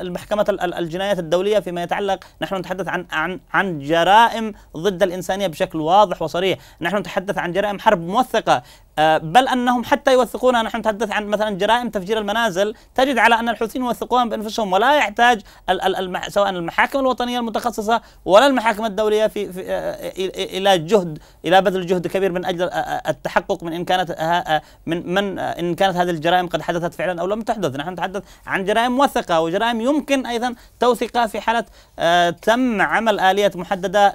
المحكمة الجنايات الدولية فيما يتعلق نحن نتحدث عن عن عن جرائم ضد الإنسانية بشكل واضح وصريح، نحن نتحدث عن جرائم حرب موثقة آه، بل انهم حتى يوثقونها نحن نتحدث عن مثلا جرائم تفجير المنازل تجد على ان الحوثيين يوثقوها بانفسهم ولا يحتاج سواء المحاكم الوطنيه المتخصصه ولا المحاكم الدوليه في, في آه، الى جهد الى بذل جهد كبير من اجل التحقق من ان كانت من من ان كانت هذه الجرائم قد حدثت فعلا او لم تحدث، نحن نتحدث عن جرائم جرائم وثقة وجرائم يمكن أيضا توثيقها في حالة آه، تم عمل اليات محددة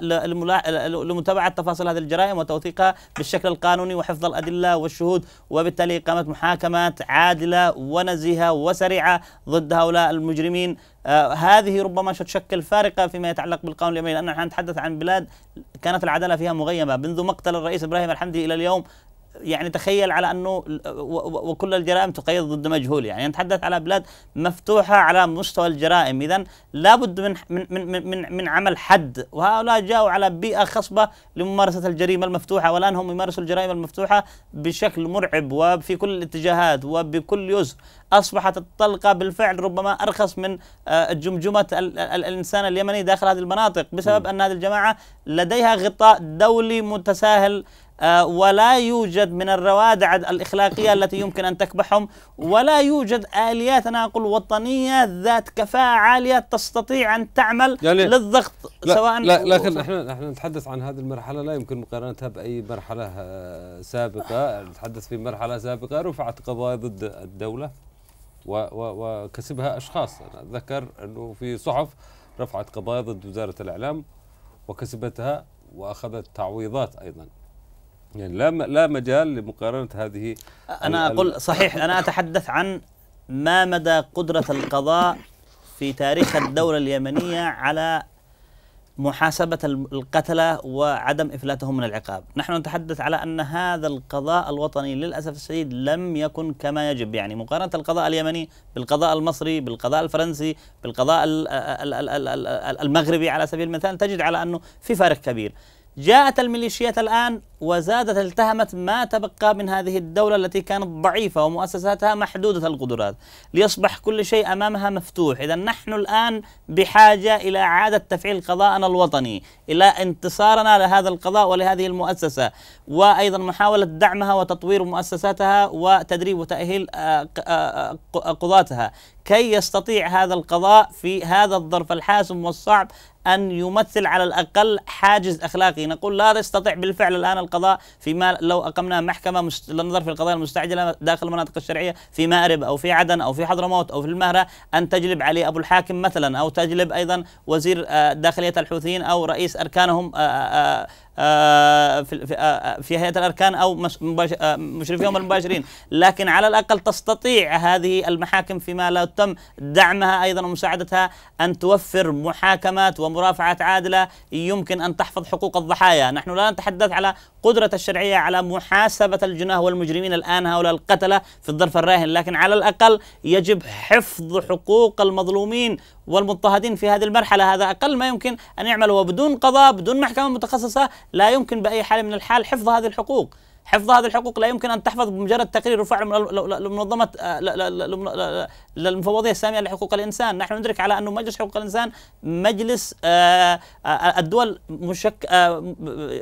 لمتابعة تفاصيل هذه الجرائم وتوثيقها بالشكل القانوني وحفظ الأدلة والشهود وبالتالي إقامة محاكمات عادلة ونزيهة وسريعة ضد هؤلاء المجرمين آه هذه ربما ستشكل فارقه فيما يتعلق بالقانون اليمني لان نحن نتحدث عن بلاد كانت العداله فيها مغيمه منذ مقتل الرئيس ابراهيم الحمدي الى اليوم يعني تخيل على انه وكل الجرائم تقيد ضد مجهول يعني نتحدث على بلاد مفتوحه على مستوى الجرائم اذا لابد من من من من من عمل حد وهؤلاء جاؤوا على بيئه خصبه لممارسه الجريمه المفتوحه والان هم يمارسوا الجرائم المفتوحه بشكل مرعب وفي كل الاتجاهات وبكل يسر اصبحت الطلقه بالفعل ربما ارخص من آه، جمجمه الانسان اليمني داخل هذه المناطق بسبب ان هذه الجماعه لديها غطاء دولي متساهل آه، ولا يوجد من الروادع الإخلاقية التي يمكن أن تكبحهم ولا يوجد آليات أنا أقول وطنية ذات كفاءة عالية تستطيع أن تعمل يعني للضغط لا سواء لا لكن احنا احنا نتحدث عن هذه المرحلة لا يمكن مقارنتها بأي مرحلة آه، سابقة نتحدث في مرحلة سابقة رفعت قضايا ضد الدولة وكسبها أشخاص أنا أتذكر أنه في صحف رفعت قضايا ضد وزارة الإعلام وكسبتها وأخذت تعويضات أيضا يعني لا لا مجال لمقارنه هذه انا اقول صحيح انا اتحدث عن ما مدى قدره القضاء في تاريخ الدوله اليمنيه على محاسبه القتله وعدم افلاتهم من العقاب، نحن نتحدث على ان هذا القضاء الوطني للاسف الشديد لم يكن كما يجب، يعني مقارنه القضاء اليمني بالقضاء المصري، بالقضاء الفرنسي، بالقضاء المغربي على سبيل المثال تجد على انه في فارق كبير. جاءت الميليشيات الان وزادت التهمت ما تبقى من هذه الدولة التي كانت ضعيفة ومؤسساتها محدودة القدرات ليصبح كل شيء أمامها مفتوح إذا نحن الآن بحاجة إلى إعادة تفعيل قضاءنا الوطني إلى انتصارنا لهذا القضاء ولهذه المؤسسة وأيضا محاولة دعمها وتطوير مؤسساتها وتدريب وتأهيل آه، آه، آه، قضاتها كي يستطيع هذا القضاء في هذا الظرف الحاسم والصعب أن يمثل على الأقل حاجز أخلاقي نقول لا يستطيع بالفعل الآن القضاء القضاء فيما لو أقمنا محكمة للنظر في القضايا المستعجلة داخل المناطق الشرعية في مأرب أو في عدن أو في حضرموت أو في المهرة أن تجلب علي أبو الحاكم مثلا أو تجلب أيضا وزير آه، داخلية الحوثيين أو رئيس أركانهم آه، آه، آه، في آه، آه، في هيئه الاركان او مشرفيهم المباشرين لكن على الاقل تستطيع هذه المحاكم فيما لا تم دعمها ايضا ومساعدتها ان توفر محاكمات ومرافعات عادله يمكن ان تحفظ حقوق الضحايا، نحن لا نتحدث على قدره الشرعيه على محاسبه الجناه والمجرمين الان هؤلاء القتله في الظرف الراهن، لكن على الاقل يجب حفظ حقوق المظلومين والمضطهدين في هذه المرحله، هذا اقل ما يمكن ان يعمل وبدون قضاء بدون محكمه متخصصه لا يمكن باي حال من الحال حفظ هذه الحقوق حفظ هذه الحقوق لا يمكن ان تحفظ بمجرد تقرير رفع لمنظمه للمفوضيه الساميه لحقوق الانسان، نحن ندرك على انه مجلس حقوق الانسان مجلس آه، آه، آه، الدول مشك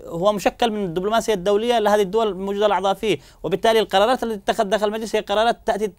هو مشكل من الدبلوماسيه الدوليه لهذه الدول الموجوده الاعضاء فيه، وبالتالي القرارات التي تتخذ داخل المجلس هي قرارات تاتي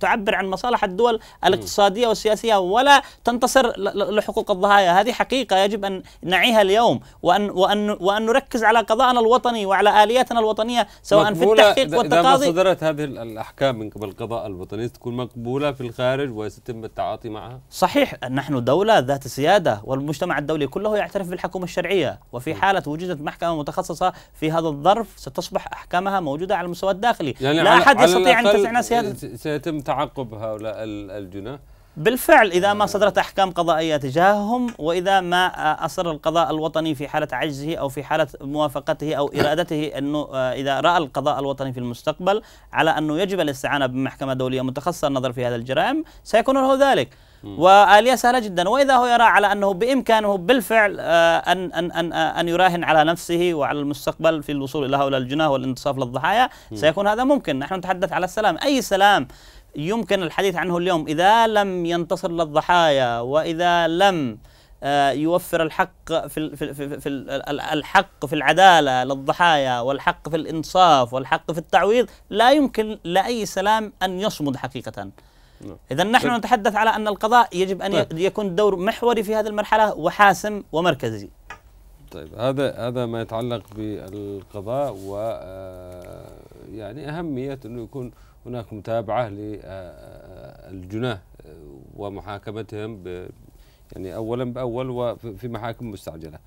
تعبر عن مصالح الدول الاقتصاديه والسياسيه ولا تنتصر لحقوق الضحايا، هذه حقيقه يجب ان نعيها اليوم وان وان وان نركز على قضاءنا الوطني وعلى الياتنا الوطنيه الوطنية سواء في التحقيق والتقاضي إذا صدرت هذه الأحكام من قبل القضاء الوطني ستكون مقبولة في الخارج وسيتم التعاطي معها صحيح نحن دولة ذات سيادة والمجتمع الدولي كله يعترف بالحكومة الشرعية وفي حالة وجدت محكمة متخصصة في هذا الظرف ستصبح أحكامها موجودة على المستوى الداخلي يعني لا أحد يستطيع أن تزعنا سيادة سيتم تعقب هؤلاء الجناح بالفعل إذا ما آه. صدرت أحكام قضائية تجاههم وإذا ما أصر القضاء الوطني في حالة عجزه أو في حالة موافقته أو إرادته أنه آه، إذا رأى القضاء الوطني في المستقبل على أنه يجب الاستعانة بمحكمة دولية متخصصة النظر في هذا الجرائم سيكون له ذلك وآلية سهلة جدا وإذا هو يرى على أنه بإمكانه بالفعل آه، أن أن أن أن يراهن على نفسه وعلى المستقبل في الوصول إلى هؤلاء الجناه والانتصاف للضحايا سيكون هذا ممكن نحن نتحدث على السلام أي سلام يمكن الحديث عنه اليوم إذا لم ينتصر للضحايا وإذا لم آه، يوفر الحق في, في, في, الحق في العدالة للضحايا والحق في الإنصاف والحق في التعويض لا يمكن لأي سلام أن يصمد حقيقة نعم. إذا نحن طيب. نتحدث على أن القضاء يجب أن طيب. يكون دور محوري في هذه المرحلة وحاسم ومركزي طيب هذا هذا ما يتعلق بالقضاء و آه، يعني أهمية أنه يكون هناك متابعة للجناه ومحاكمتهم يعني أولا بأول وفي محاكم مستعجلة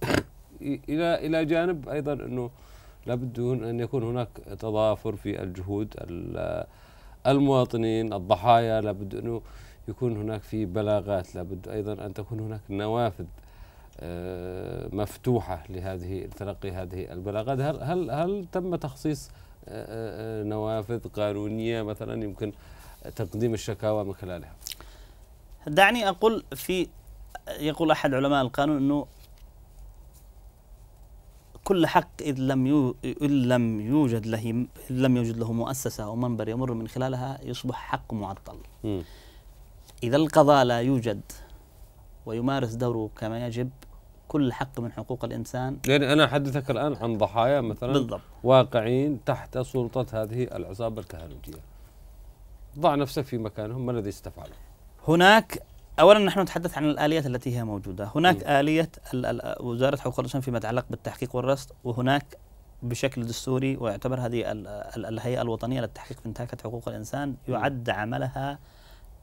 (coughs) إلى إلى جانب أيضا أنه لابد أن يكون هناك تضافر في الجهود المواطنين الضحايا لابد أنه يكون هناك في بلاغات لابد أيضا أن تكون هناك نوافذ مفتوحة لهذه لتلقي هذه البلاغات هل هل هل تم تخصيص نوافذ قانونية مثلا يمكن تقديم الشكاوى من خلالها دعني أقول في يقول أحد علماء القانون أنه كل حق إذ لم إن لم يوجد له لم يوجد له مؤسسة أو منبر يمر من خلالها يصبح حق معطل. م. إذا القضاء لا يوجد ويمارس دوره كما يجب كل حق من حقوق الانسان يعني انا احدثك الان عن ضحايا مثلا بالضبط واقعين تحت سلطه هذه العصابه الكهنوتيه ضع نفسك في مكانهم ما الذي استفعله هناك اولا نحن نتحدث عن الاليات التي هي موجوده هناك م. اليه وزاره حقوق الانسان فيما يتعلق بالتحقيق والرصد وهناك بشكل دستوري ويعتبر هذه الهيئه الوطنيه للتحقيق في انتهاكات حقوق الانسان يعد عملها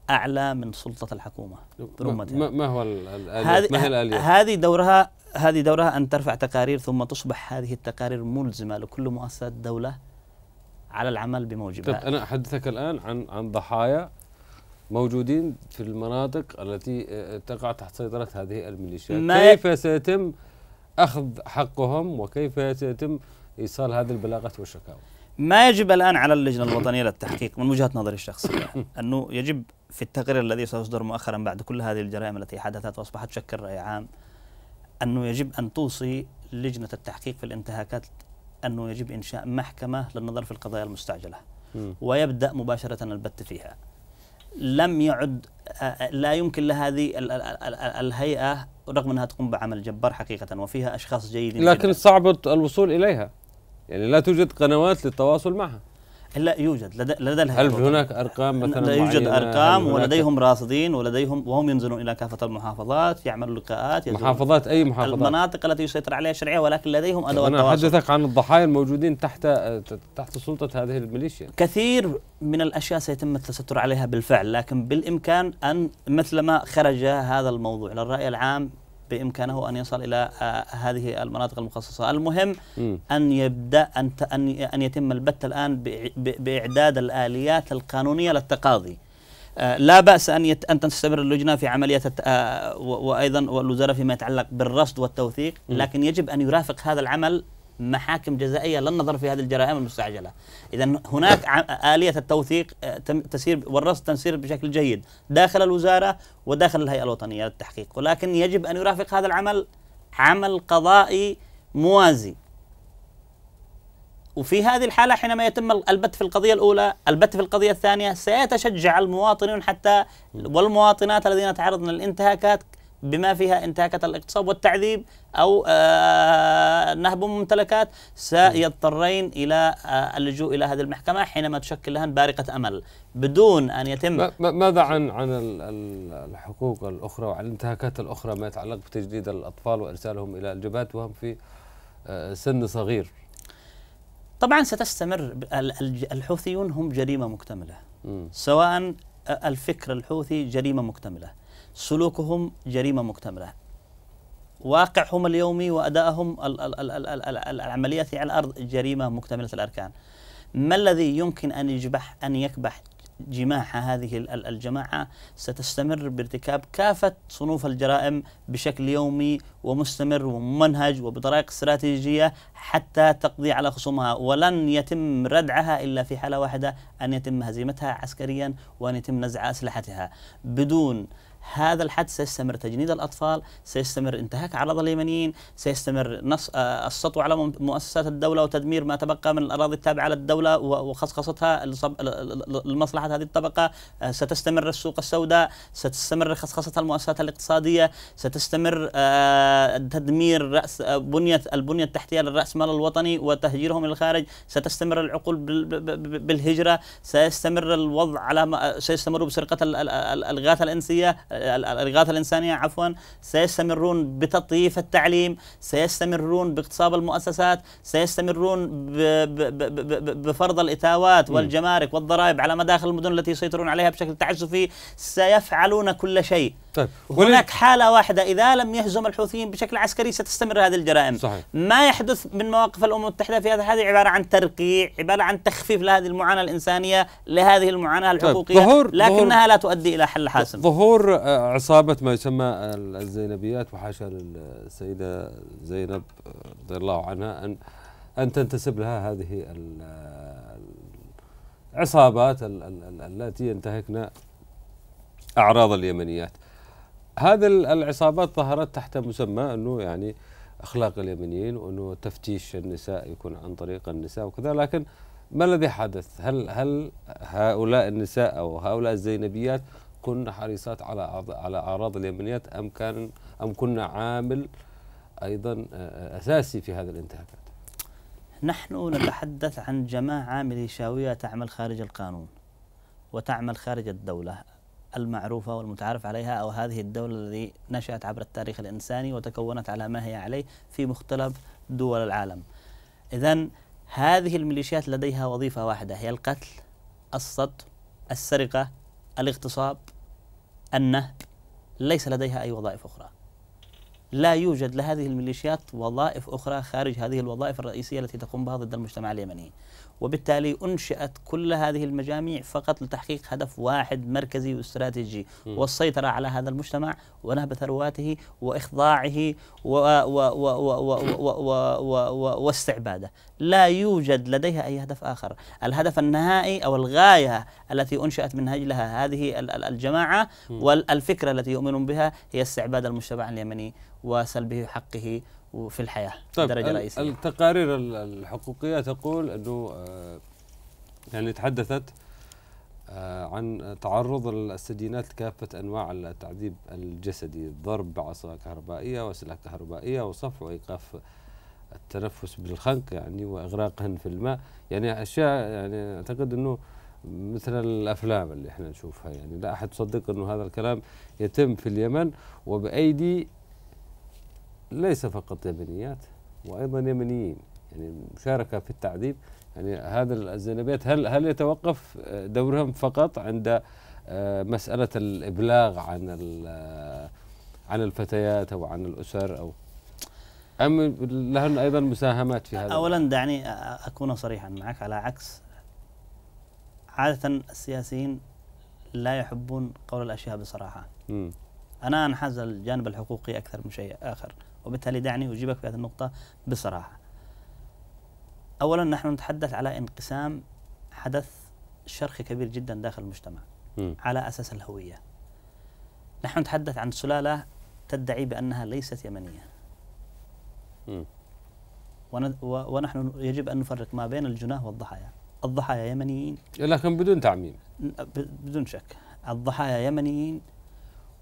اعلى من سلطه الحكومه برمتها ما هو ما هي الآلية؟ هذه دورها هذه دورها ان ترفع تقارير ثم تصبح هذه التقارير ملزمه لكل مؤسسات الدوله على العمل بموجبها طيب انا احدثك الان عن عن ضحايا موجودين في المناطق التي آه، تقع تحت سيطره هذه الميليشيات كيف سيتم اخذ حقهم وكيف سيتم ايصال هذه البلاغات والشكاوى ما يجب الآن على اللجنة الوطنية للتحقيق من وجهة نظري الشخصية (laughs) أنه يجب في التقرير الذي سيصدر مؤخرا بعد كل هذه الجرائم التي حدثت وأصبحت تشكل رأي عام أنه يجب أن توصي لجنة التحقيق في الانتهاكات أنه يجب إنشاء محكمة للنظر في القضايا المستعجلة ويبدأ مباشرة البت فيها لم يعد لا يمكن لهذه الهيئة رغم أنها تقوم بعمل جبار حقيقة وفيها أشخاص جيدين لكن صعب الوصول إليها يعني لا توجد قنوات للتواصل معها لا يوجد لدى, لدى هل هناك ارقام مثلا لا يوجد ارقام ولديهم راصدين ولديهم وهم ينزلون الى كافه المحافظات يعملوا لقاءات محافظات اي محافظات المناطق التي يسيطر عليها الشرعيه ولكن لديهم ادوات انا احدثك عن الضحايا الموجودين تحت تحت سلطه هذه الميليشيا كثير من الاشياء سيتم التستر عليها بالفعل لكن بالامكان ان مثلما خرج هذا الموضوع للراي العام بامكانه ان يصل الى آه، هذه المناطق المخصصه، المهم م. ان يبدا ان ان يتم البت الان باعداد الاليات القانونيه للتقاضي. آه، لا باس ان يت... ان تستمر اللجنه في عمليه آه، وايضا والوزاره فيما يتعلق بالرصد والتوثيق، لكن يجب ان يرافق هذا العمل محاكم جزائيه للنظر في هذه الجرائم المستعجله اذا هناك اليه التوثيق آه، تسير والرصد تنسير بشكل جيد داخل الوزاره وداخل الهيئه الوطنيه للتحقيق ولكن يجب ان يرافق هذا العمل عمل قضائي موازي وفي هذه الحالة حينما يتم البت في القضية الأولى البت في القضية الثانية سيتشجع المواطنون حتى والمواطنات الذين تعرضن للانتهاكات بما فيها انتهاكة الاقتصاد والتعذيب أو آه، نهب ممتلكات سيضطرين إلى آه، اللجوء إلى هذه المحكمة حينما تشكل لهن بارقة أمل بدون أن يتم ماذا عن عن الحقوق الأخرى وعن الانتهاكات الأخرى ما يتعلق بتجديد الأطفال وإرسالهم إلى الجبهات وهم في آه، سن صغير طبعا ستستمر الحوثيون هم جريمة مكتملة سواء الفكر الحوثي جريمة مكتملة سلوكهم جريمة مكتملة واقعهم اليومي وأدائهم العمليات على الأرض جريمة مكتملة الأركان ما الذي يمكن أن يجبح أن يكبح جماحة هذه الجماعة ستستمر بارتكاب كافة صنوف الجرائم بشكل يومي ومستمر وممنهج وبطريقة استراتيجية حتى تقضي على خصومها ولن يتم ردعها إلا في حالة واحدة أن يتم هزيمتها عسكريا وأن يتم نزع أسلحتها بدون هذا الحد سيستمر تجنيد الأطفال سيستمر انتهاك عرض اليمنيين سيستمر نص آه، السطو على مؤسسات الدولة وتدمير ما تبقى من الأراضي التابعة للدولة وخصخصتها لمصلحة هذه الطبقة آه، ستستمر السوق السوداء ستستمر خصخصه المؤسسات الاقتصادية ستستمر آه، تدمير رأس بنية البنية التحتية للرأس مال الوطني وتهجيرهم إلى الخارج ستستمر العقول بالهجرة سيستمر الوضع على سيستمروا بسرقة الغاثة الإنسية الإغاثة الإنسانية عفوا سيستمرون بتطييف التعليم سيستمرون باغتصاب المؤسسات سيستمرون بفرض الإتاوات والجمارك والضرائب على مداخل المدن التي يسيطرون عليها بشكل تعسفي سيفعلون كل شيء طيب. هناك حالة واحدة إذا لم يهزم الحوثيين بشكل عسكري ستستمر هذه الجرائم صحيح. ما يحدث من مواقف الأمم المتحدة في هذا هذه عبارة عن ترقيع عبارة عن تخفيف لهذه المعاناة الإنسانية لهذه المعاناة طيب، الحقوقية طيب. ظهور لكنها ظهور لا تؤدي إلى حل حاسم ظهور عصابة ما يسمى الزينبيات وحاشا للسيدة زينب رضي الله عنها أن أن تنتسب لها هذه العصابات التي ينتهكن أعراض اليمنيات هذه العصابات ظهرت تحت مسمى أنه يعني أخلاق اليمنيين وأنه تفتيش النساء يكون عن طريق النساء وكذا لكن ما الذي حدث؟ هل هل هؤلاء النساء أو هؤلاء الزينبيات كنا حريصات على على اعراض اليمنيات ام كان ام كنا عامل ايضا آه، آه، اساسي في هذا الانتهاكات؟ نحن نتحدث عن جماعه ميليشياويه تعمل خارج القانون وتعمل خارج الدوله المعروفه والمتعارف عليها او هذه الدوله التي نشات عبر التاريخ الانساني وتكونت على ما هي عليه في مختلف دول العالم. اذا هذه الميليشيات لديها وظيفه واحده هي القتل، السطو، السرقه، الاغتصاب النهب ليس لديها أي وظائف أخرى لا يوجد لهذه الميليشيات وظائف أخرى خارج هذه الوظائف الرئيسية التي تقوم بها ضد المجتمع اليمني وبالتالي أنشئت كل هذه المجاميع فقط لتحقيق هدف واحد مركزي واستراتيجي والسيطرة على هذا المجتمع ونهب ثرواته وإخضاعه واستعباده لا يوجد لديها أي هدف آخر الهدف النهائي أو الغاية التي أنشئت من أجلها هذه الجماعة والفكرة التي يؤمنون بها هي استعباد المجتمع اليمني وسلبه حقه وفي الحياه طيب درجه رئيسيه التقارير الحقوقيه تقول انه آه، يعني تحدثت آه، عن تعرض السجينات لكافة أنواع التعذيب الجسدي الضرب بعصا كهربائية وسلاح كهربائية وصف وإيقاف التنفس بالخنق يعني وإغراقهن في الماء يعني أشياء يعني أعتقد أنه مثل الأفلام اللي احنا نشوفها يعني لا أحد يصدق أنه هذا الكلام يتم في اليمن وبأيدي ليس فقط يمنيات وايضا يمنيين يعني مشاركه في التعذيب يعني هذا الزينبيات هل هل يتوقف دورهم فقط عند آه، مساله الابلاغ عن آه، عن الفتيات او عن الاسر او ام لهن ايضا مساهمات في هذا اولا دعني آه، اكون صريحا معك على عكس عاده السياسيين لا يحبون قول الاشياء بصراحه م. انا انحاز الجانب الحقوقي اكثر من شيء اخر وبالتالي دعني أجيبك في هذه النقطة بصراحة أولا نحن نتحدث على انقسام حدث شرخي كبير جدا داخل المجتمع م. على أساس الهوية نحن نتحدث عن سلالة تدعي بأنها ليست يمنية م. ونحن يجب أن نفرق ما بين الجناه والضحايا الضحايا يمنيين لكن بدون تعميم بدون شك الضحايا يمنيين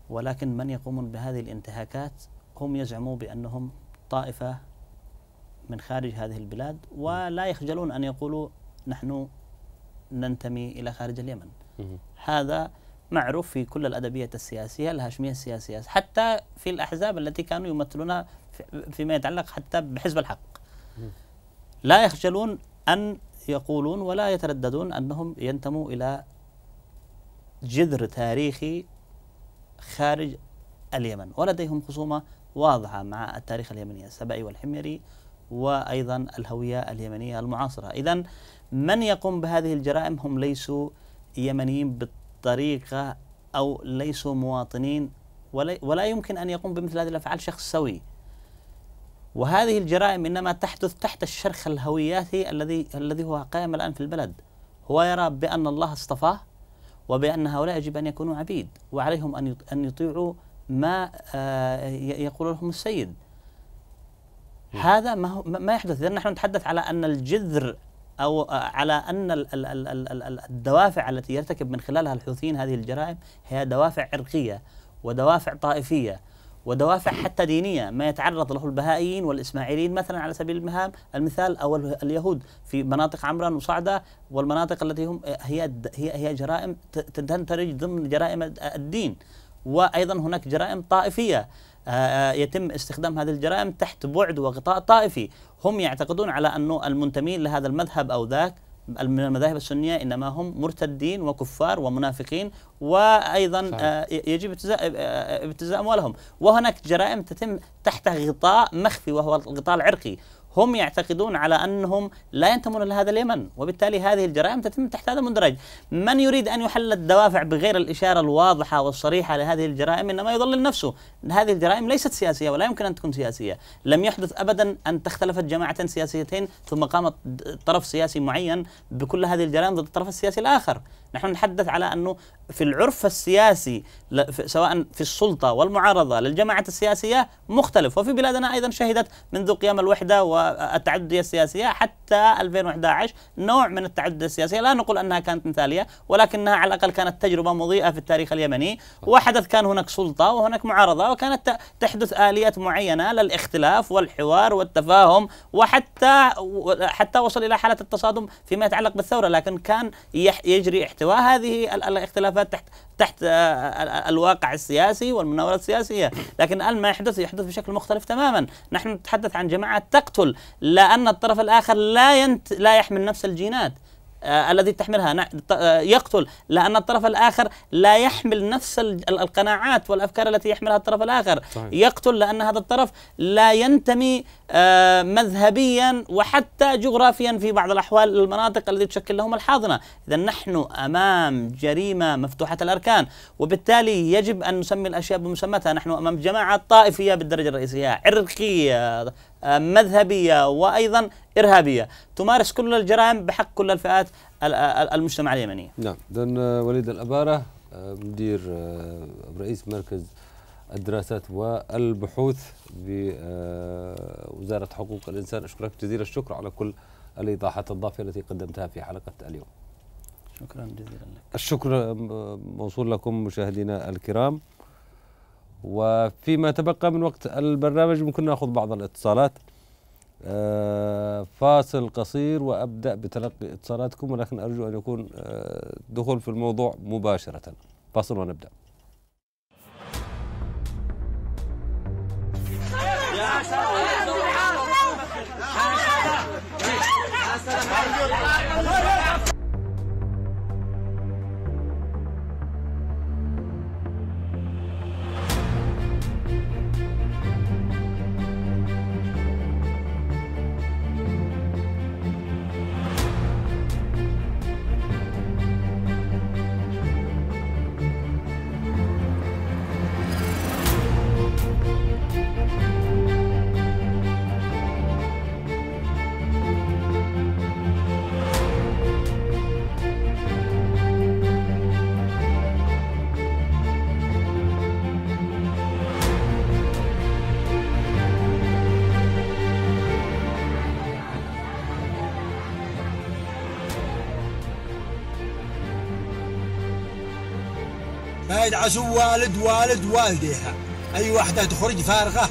ولكن من يقومون بهذه الانتهاكات هم يزعموا بأنهم طائفة من خارج هذه البلاد ولا يخجلون أن يقولوا نحن ننتمي إلى خارج اليمن هذا معروف في كل الأدبيات السياسية الهاشمية السياسية حتى في الأحزاب التي كانوا يمثلونها فيما يتعلق حتى بحزب الحق لا يخجلون أن يقولون ولا يترددون أنهم ينتموا إلى جذر تاريخي خارج اليمن ولديهم خصومة واضحة مع التاريخ اليمني السبعي والحميري وأيضا الهوية اليمنية المعاصرة إذا من يقوم بهذه الجرائم هم ليسوا يمنيين بالطريقة أو ليسوا مواطنين ولا, ولا يمكن أن يقوم بمثل هذه الأفعال شخص سوي وهذه الجرائم إنما تحدث تحت الشرخ الهوياتي الذي الذي هو قائم الآن في البلد هو يرى بأن الله اصطفاه وبأن هؤلاء يجب أن يكونوا عبيد وعليهم أن أن يطيعوا ما آه، يقول لهم السيد هذا ما, هو ما يحدث لان نحن نتحدث على أن الجذر أو على أن الدوافع التي يرتكب من خلالها الحوثيين هذه الجرائم هي دوافع عرقية ودوافع طائفية ودوافع حتى دينية ما يتعرض له البهائيين والإسماعيليين مثلا على سبيل المثال أو اليهود في مناطق عمران وصعدة والمناطق التي هم هي هي هي جرائم تندرج ضمن جرائم الدين وايضا هناك جرائم طائفيه آه، آه، يتم استخدام هذه الجرائم تحت بعد وغطاء طائفي هم يعتقدون على أنه المنتمين لهذا المذهب أو ذاك من المذاهب السنية إنما هم مرتدين وكفار ومنافقين وأيضا آه، صحيح. يجب ابتزاء أموالهم وهناك جرائم تتم تحت غطاء مخفي وهو الغطاء العرقي هم يعتقدون على أنهم لا ينتمون لهذا اليمن وبالتالي هذه الجرائم تتم تحت هذا المدرج من يريد أن يحل الدوافع بغير الإشارة الواضحة والصريحة لهذه الجرائم إنما يضلل نفسه هذه الجرائم ليست سياسية ولا يمكن أن تكون سياسية لم يحدث أبدا أن تختلفت جماعة سياسيتين ثم قام طرف سياسي معين بكل هذه الجرائم ضد الطرف السياسي الآخر نحن نتحدث على أنه في العرف السياسي سواء في السلطة والمعارضة للجماعة السياسية مختلف وفي بلادنا أيضا شهدت منذ قيام الوحدة والتعددية السياسية حتى 2011 نوع من التعددية السياسية لا نقول أنها كانت مثالية ولكنها على الأقل كانت تجربة مضيئة في التاريخ اليمني وحدث كان هناك سلطة وهناك معارضة وكانت تحدث آليات معينة للاختلاف والحوار والتفاهم وحتى حتى وصل إلى حالة التصادم فيما يتعلق بالثورة لكن كان يجري احتواء هذه الاختلاف خلافات تحت تحت آه، الواقع السياسي والمناورات السياسية لكن الآن ما يحدث يحدث بشكل مختلف تماما نحن نتحدث عن جماعات تقتل لأن الطرف الآخر لا, ينت لا يحمل نفس الجينات آه، الذي تحملها آه، يقتل لأن الطرف الآخر لا يحمل نفس القناعات والأفكار التي يحملها الطرف الآخر طيب. يقتل لأن هذا الطرف لا ينتمي آه، مذهبيا وحتى جغرافيا في بعض الأحوال للمناطق التي تشكل لهم الحاضنة إذا نحن أمام جريمة مفتوحة الأركان وبالتالي يجب أن نسمي الأشياء بمسمتها نحن أمام جماعة طائفية بالدرجة الرئيسية عرقية آه، مذهبية وأيضا إرهابية تمارس كل الجرائم بحق كل الفئات المجتمع اليمني نعم دون آه، وليد الأبارة آه، مدير رئيس مركز الدراسات والبحوث بوزارة حقوق الإنسان أشكرك جزيل الشكر على كل الإيضاحات الضافية التي قدمتها في حلقة اليوم شكرا جزيلا لك الشكر موصول لكم مشاهدينا الكرام وفيما تبقى من وقت البرنامج ممكن ناخذ بعض الاتصالات آه، فاصل قصير وابدا بتلقي اتصالاتكم ولكن ارجو ان يكون آه، دخول في الموضوع مباشره فاصل ونبدا يا عزو والد والد والديها أي واحدة تخرج فارغة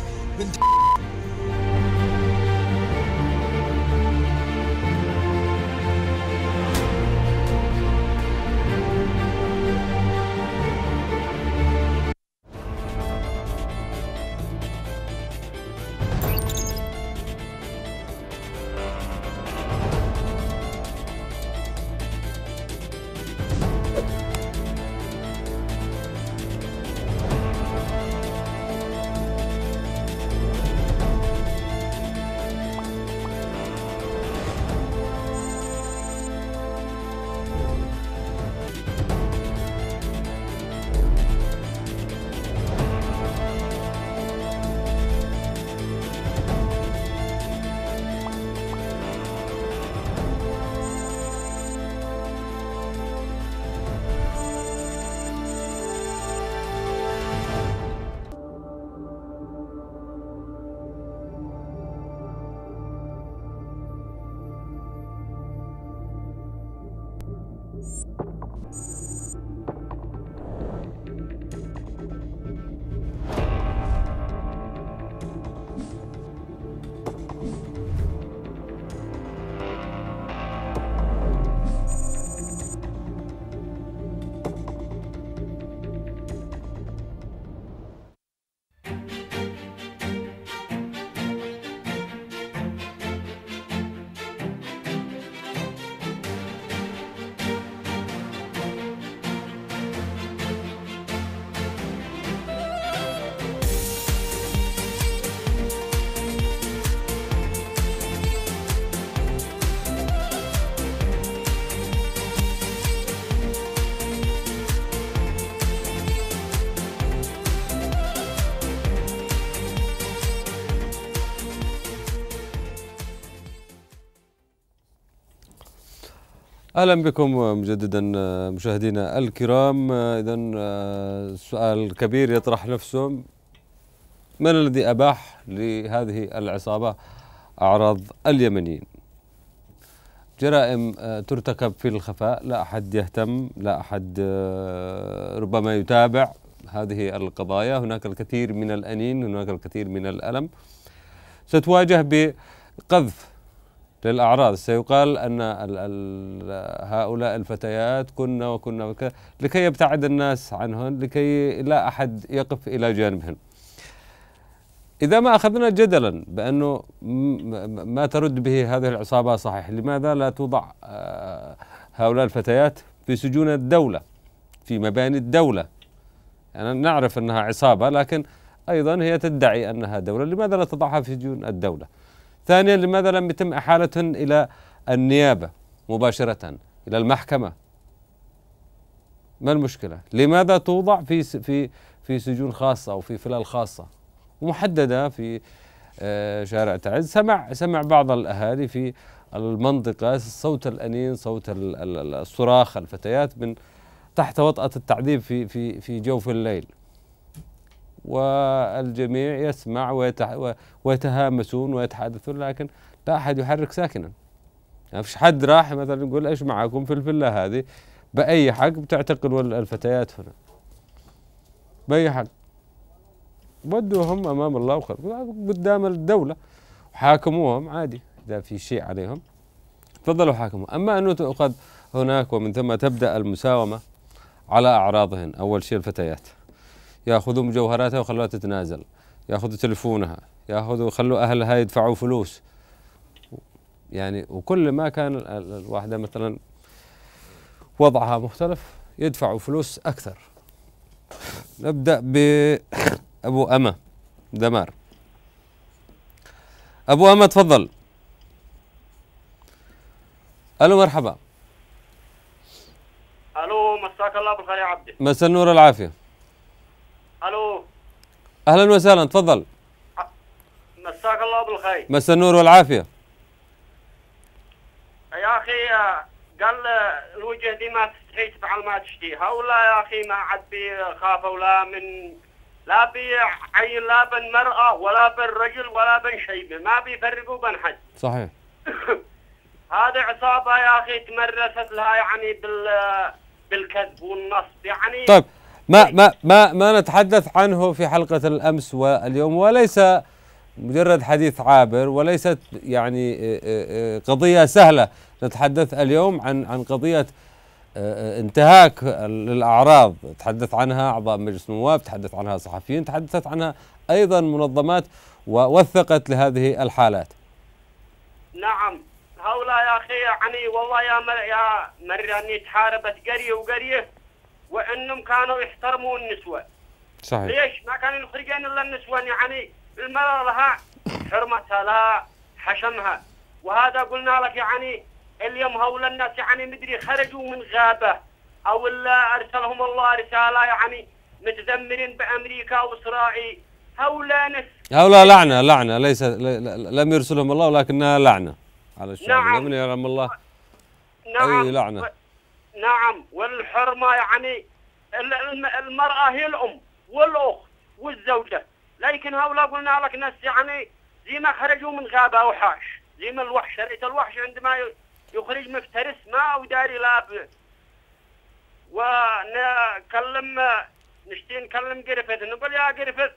اهلا بكم مجددا مشاهدينا الكرام اذا سؤال كبير يطرح نفسه من الذي اباح لهذه العصابه اعراض اليمنيين جرائم ترتكب في الخفاء لا احد يهتم لا احد ربما يتابع هذه القضايا هناك الكثير من الانين هناك الكثير من الالم ستواجه بقذف للأعراض سيقال أن الـ الـ هؤلاء الفتيات كنا وكنا وكذا لكي يبتعد الناس عنهن لكي لا أحد يقف إلى جانبهن إذا ما أخذنا جدلا بأنه ما ترد به هذه العصابة صحيح لماذا لا توضع آه، هؤلاء الفتيات في سجون الدولة في مباني الدولة أنا يعني نعرف أنها عصابة لكن أيضا هي تدعي أنها دولة لماذا لا تضعها في سجون الدولة ثانيا لماذا لم يتم احالتهن الى النيابه مباشره الى المحكمه ما المشكله لماذا توضع في في في سجون خاصه او في فلال خاصه ومحدده في آه، شارع تعز سمع سمع بعض الاهالي في المنطقه صوت الانين صوت الصراخ الفتيات من تحت وطأة التعذيب في في في جوف الليل والجميع يسمع ويتهامسون ويتحدثون لكن لا أحد يحرك ساكنا يعني ما فيش حد راح مثلا يقول ايش معكم في الفيلا هذه باي حق بتعتقلوا الفتيات هنا باي حق ودوهم امام الله وخير قدام الدوله وحاكموهم عادي اذا في شيء عليهم تفضلوا حاكموا اما انه تؤخذ هناك ومن ثم تبدا المساومه على اعراضهن اول شيء الفتيات ياخذوا مجوهراتها وخلوها تتنازل ياخذوا تلفونها ياخذوا خلوا اهلها يدفعوا فلوس يعني وكل ما كان الواحده مثلا وضعها مختلف يدفعوا فلوس اكثر نبدا بابو اما دمار ابو اما تفضل الو مرحبا الو مساك الله بالخير يا عبدي مسا النور العافيه الو اهلا وسهلا تفضل مساك الله بالخير مسا النور والعافيه يا اخي قال الوجه دي ما تستحي تفعل ما تشتيها ولا يا اخي ما عاد بخافه ولا من لا بعين لا بن مرأة ولا بن رجل ولا بن شيبة ما بيفرقوا بين حد صحيح (coughs) هذه عصابة يا أخي تمرست لها يعني بال بالكذب والنصب يعني طيب ما ما ما ما نتحدث عنه في حلقة الأمس واليوم وليس مجرد حديث عابر وليست يعني آه، آه، آه، قضية سهلة نتحدث اليوم عن عن قضية انتهاك للأعراض تحدث عنها أعضاء مجلس النواب تحدث عنها صحفيين تحدثت عنها أيضا منظمات ووثقت لهذه الحالات نعم هؤلاء يا أخي يعني والله يا مر يا مر أني تحاربت قرية وقرية وانهم كانوا يحترموا النسوه صحيح ليش ما كانوا يخرجون الا النسوه يعني المراه لها حرمتها لا حشمها وهذا قلنا لك يعني اليوم هؤلاء الناس يعني مدري خرجوا من غابه او الا ارسلهم الله رساله يعني متذمرين بامريكا واسرائيل هؤلاء ناس هؤلاء لعنه لعنه ليس لم يرسلهم الله ولكنها لعنه على الشعب نعم لم يرحم الله نعم اي لعنه نعم والحرمة يعني المرأة هي الأم والأخت والزوجة لكن هؤلاء قلنا لك ناس يعني زي ما خرجوا من غابة وحاش زي ما الوحش رأيت الوحش عندما يخرج مفترس ما وداري لاب ونكلم نشتي نكلم قرفت نقول يا قرفت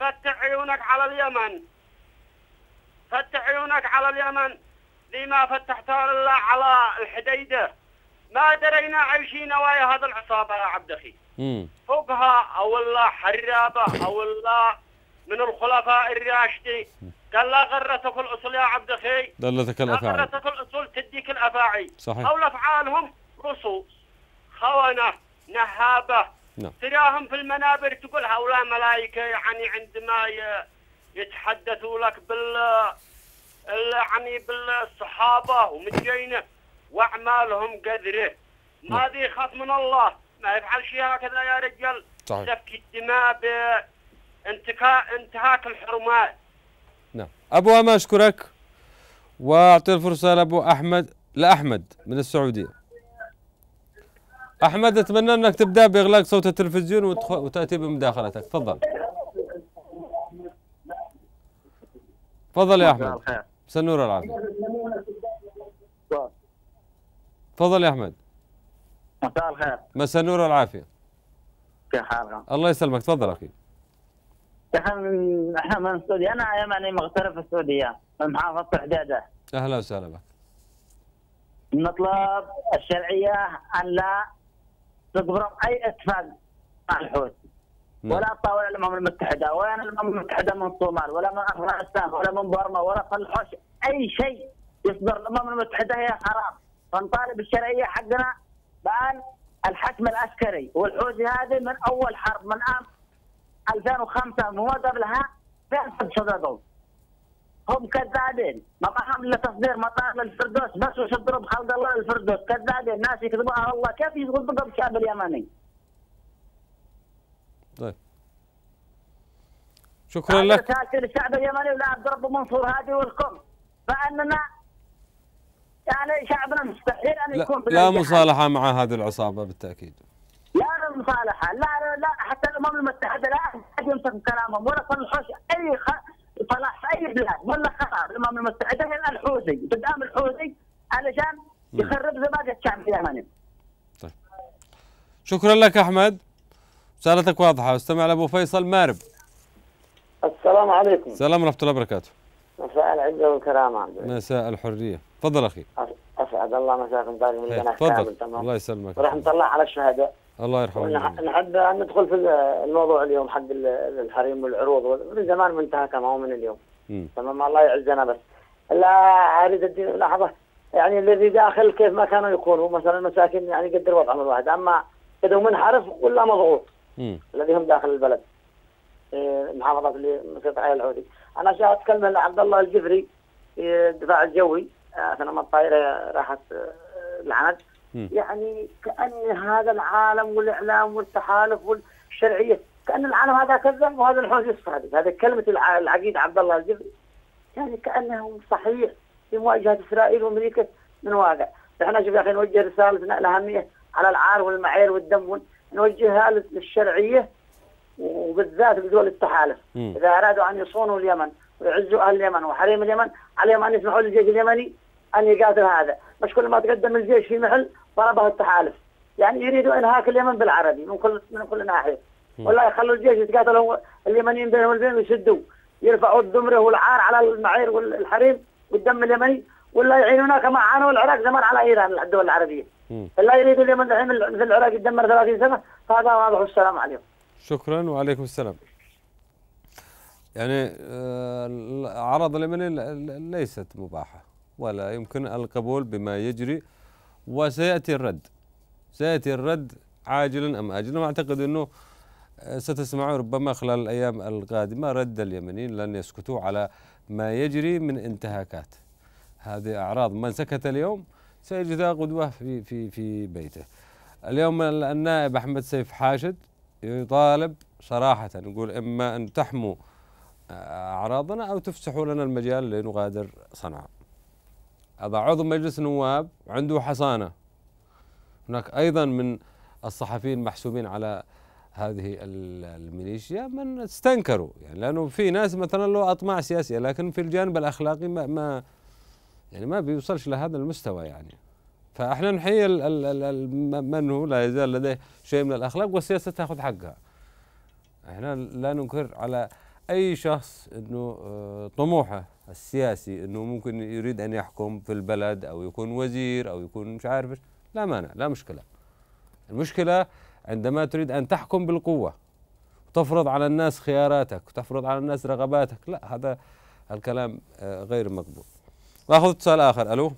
فتح عيونك على اليمن فتح عيونك على اليمن لما فتحتها لله على الحديدة ما درينا عايشين نوايا هذا العصابه يا عبد اخي فوقها او الله حرابه او الله من الخلفاء الراشدي قال لا غرتك الاصول يا عبد اخي دلتك الافاعي لا غرتك الاصول تديك الافاعي صحيح او افعالهم رصوص خونه نهابه نعم تراهم في المنابر تقول هؤلاء ملائكه يعني عندما يتحدثوا لك بال يعني بالصحابه ومجينه واعمالهم قدره ما نعم. ذي خاف من الله ما يفعل شيء هكذا يا رجال صحيح سفك الدماء بانتكاء انتهاك الحرمات نعم ابو اما اشكرك واعطي الفرصه لابو احمد لاحمد من السعوديه احمد اتمنى انك تبدا باغلاق صوت التلفزيون وتاتي بمداخلتك تفضل تفضل يا احمد سنور النور والعافيه تفضل يا احمد مساء الخير مساء النور والعافيه كيف حالك الله يسلمك تفضل اخي احنا من السعوديه انا يمني مغترب في السعوديه من محافظه حداده اهلا وسهلا بك نطلب الشرعيه ان لا تضرب اي اتفاق مع الحوثي نعم. ولا تطاول الامم المتحده ولا الامم المتحده من الصومال ولا من افغانستان ولا من بورما ولا صلحوش اي شيء يصدر الامم المتحده هي حرام فنطالب الشرعيه حقنا بان الحكم العسكري والحوثي هذه من اول حرب من عام 2005 وما قبلها فعلا شققوا هم كذابين مطاعم لتصدير مطاعم الفردوس بس وشطروا بخلق الله الفردوس كذابين ناس يكذبوا على الله كيف يصدقوا بالشعب اليمني؟ طيب شكرا لك رسالتي للشعب اليمني ولعبد رب منصور هذه والكم فاننا يعني شعبنا مستحيل ان يكون لا, لا مصالحه مع هذه العصابه بالتاكيد لا مصالحه لا لا حتى الامم المتحده لا احد يمسك كلامهم ولا صلحوش اي خ... صلاح في اي بلاد ولا خطر الامم المتحده هي الحوثي قدام الحوثي علشان يخرب زباله الشعب اليمني طيب شكرا لك احمد رسالتك واضحه استمع لابو فيصل مارب السلام عليكم السلام ورحمه الله وبركاته مساء العزه والكرامه مساء الحريه تفضل اخي اسعد الله مساكم طيب من تفضل الله يسلمك راح الله على الشهداء الله يرحمه نحب ندخل في الموضوع اليوم حق الحريم والعروض من زمان منتهى كما هو من اليوم تمام الله يعزنا بس لا اريد ادي لحظه يعني الذي داخل كيف ما كانوا يكونوا مثلا المساكين يعني قدر وضعهم الواحد اما اذا منحرف ولا مضغوط الذي هم داخل البلد إيه، محافظه اللي مسيطره العودي انا شاهد كلمه لعبد الله الجفري الدفاع إيه، الجوي اثناء ما الطائره راحت العمل آه، يعني كان هذا العالم والاعلام والتحالف والشرعيه كان العالم هذا كذب وهذا الحوثي الصادق هذا كلمه العقيد عبد الله الجبري يعني كانه صحيح في مواجهه اسرائيل وامريكا من واقع فاحنا شوف يا اخي نوجه رسالتنا الاهميه على العار والمعير والدم نوجهها للشرعيه وبالذات لدول التحالف اذا ارادوا ان يصونوا اليمن ويعزوا اهل اليمن وحريم اليمن عليهم ان يسمحوا للجيش اليمني ان يقاتل هذا، مش كل ما تقدم الجيش في محل ضربه التحالف، يعني يريدوا انهاك اليمن بالعربي من كل من كل ناحيه، ولا يخلوا الجيش يتقاتلوا اليمنيين بينهم وبين يشدوا يرفعوا الدمره والعار على المعاير والحريم والدم اليمني ولا يعينونا كما عانوا العراق زمان على ايران الدول العربيه. لا يريدوا اليمن مثل العراق يدمر 30 سنه فهذا واضح والسلام عليكم. شكرا وعليكم السلام. يعني آه، الاعراض اليمنيه ليست مباحه ولا يمكن القبول بما يجري وسياتي الرد سياتي الرد عاجلا ام اجلا واعتقد انه آه، ستسمعون ربما خلال الايام القادمه رد اليمنيين لن يسكتوا على ما يجري من انتهاكات هذه اعراض من سكت اليوم سيجدها قدوه في في في بيته اليوم النائب احمد سيف حاشد يطالب صراحه يقول اما ان تحموا أعراضنا أو تفسحوا لنا المجال لنغادر صنعاء هذا عضو مجلس النواب عنده حصانة هناك أيضا من الصحفيين المحسوبين على هذه الميليشيا من استنكروا يعني لأنه في ناس مثلا له أطماع سياسية لكن في الجانب الأخلاقي ما, ما يعني ما بيوصلش لهذا المستوى يعني فاحنا نحيي من هو لا يزال لديه شيء من الاخلاق والسياسه تاخذ حقها احنا لا ننكر على اي شخص انه آه، طموحه السياسي انه ممكن يريد ان يحكم في البلد او يكون وزير او يكون مش عارف لا مانع لا مشكله المشكله عندما تريد ان تحكم بالقوه وتفرض على الناس خياراتك وتفرض على الناس رغباتك لا هذا الكلام آه، غير مقبول ناخذ اتصال اخر الو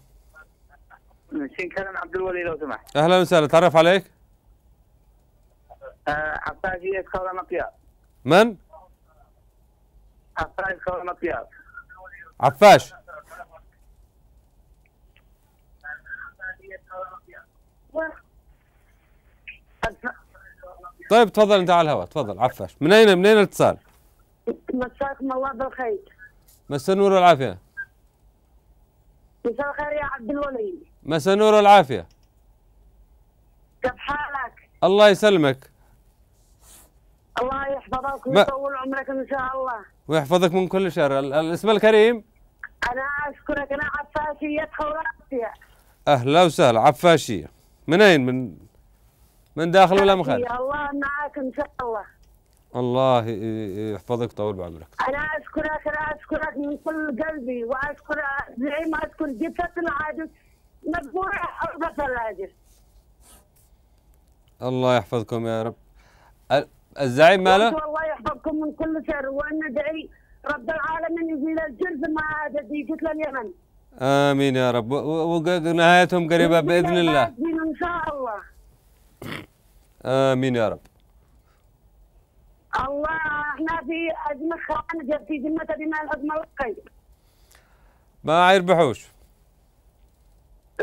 كلام عبد الولي لو سمحت اهلا وسهلا تعرف عليك آه، عفاجية كورا مطيار من؟ عفاش طيب تفضل انت على الهواء تفضل عفاش من اين من اين الاتصال؟ مساكم الله بالخير مسا النور والعافيه مساء الخير يا عبد الولي مسا النور والعافيه كيف حالك؟ الله يسلمك الله يحفظك ويطول عمرك ان شاء الله ويحفظك من كل شر الاسم الكريم انا اشكرك انا عفاشيه خوراتية اهلا وسهلا عفاشيه من اين من من داخل ولا من خارج؟ الله معك ان شاء الله الله يحفظك طول بعمرك انا اشكرك انا اشكرك من كل قلبي واشكر زي ما اشكر جثه العاجز مدبوره حربه العاجز الله يحفظكم يا رب الزعيم ماله؟ الله يحفظكم من كل شر وان ندعي رب العالمين يزيل الجرز ما هذا قتل اليمن. امين يا رب ونهايتهم قريبه باذن الله ان شاء الله امين يا رب الله احنا في ازمه خانقه في ذمه بما الازمه القي ما يربحوش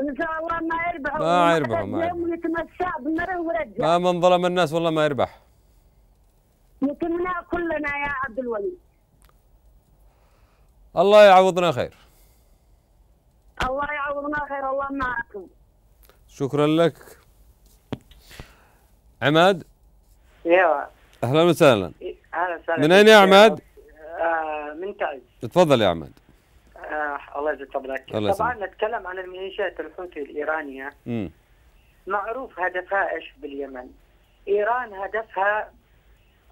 ان شاء الله ما يربحوا ما يربحوا ما يربح ما من ظلم الناس والله ما يربح يتمنا كلنا يا عبد الولي الله يعوضنا خير الله يعوضنا خير الله معكم شكرا لك عماد ايوه اهلا وسهلا اهلا وسهلا من اين يا عماد؟ آه، من تعز تفضل يا عماد آه الله يجزيك فضلك طبعا نتكلم عن الميليشيات الحوثي الايرانيه م. معروف هدفها ايش باليمن ايران هدفها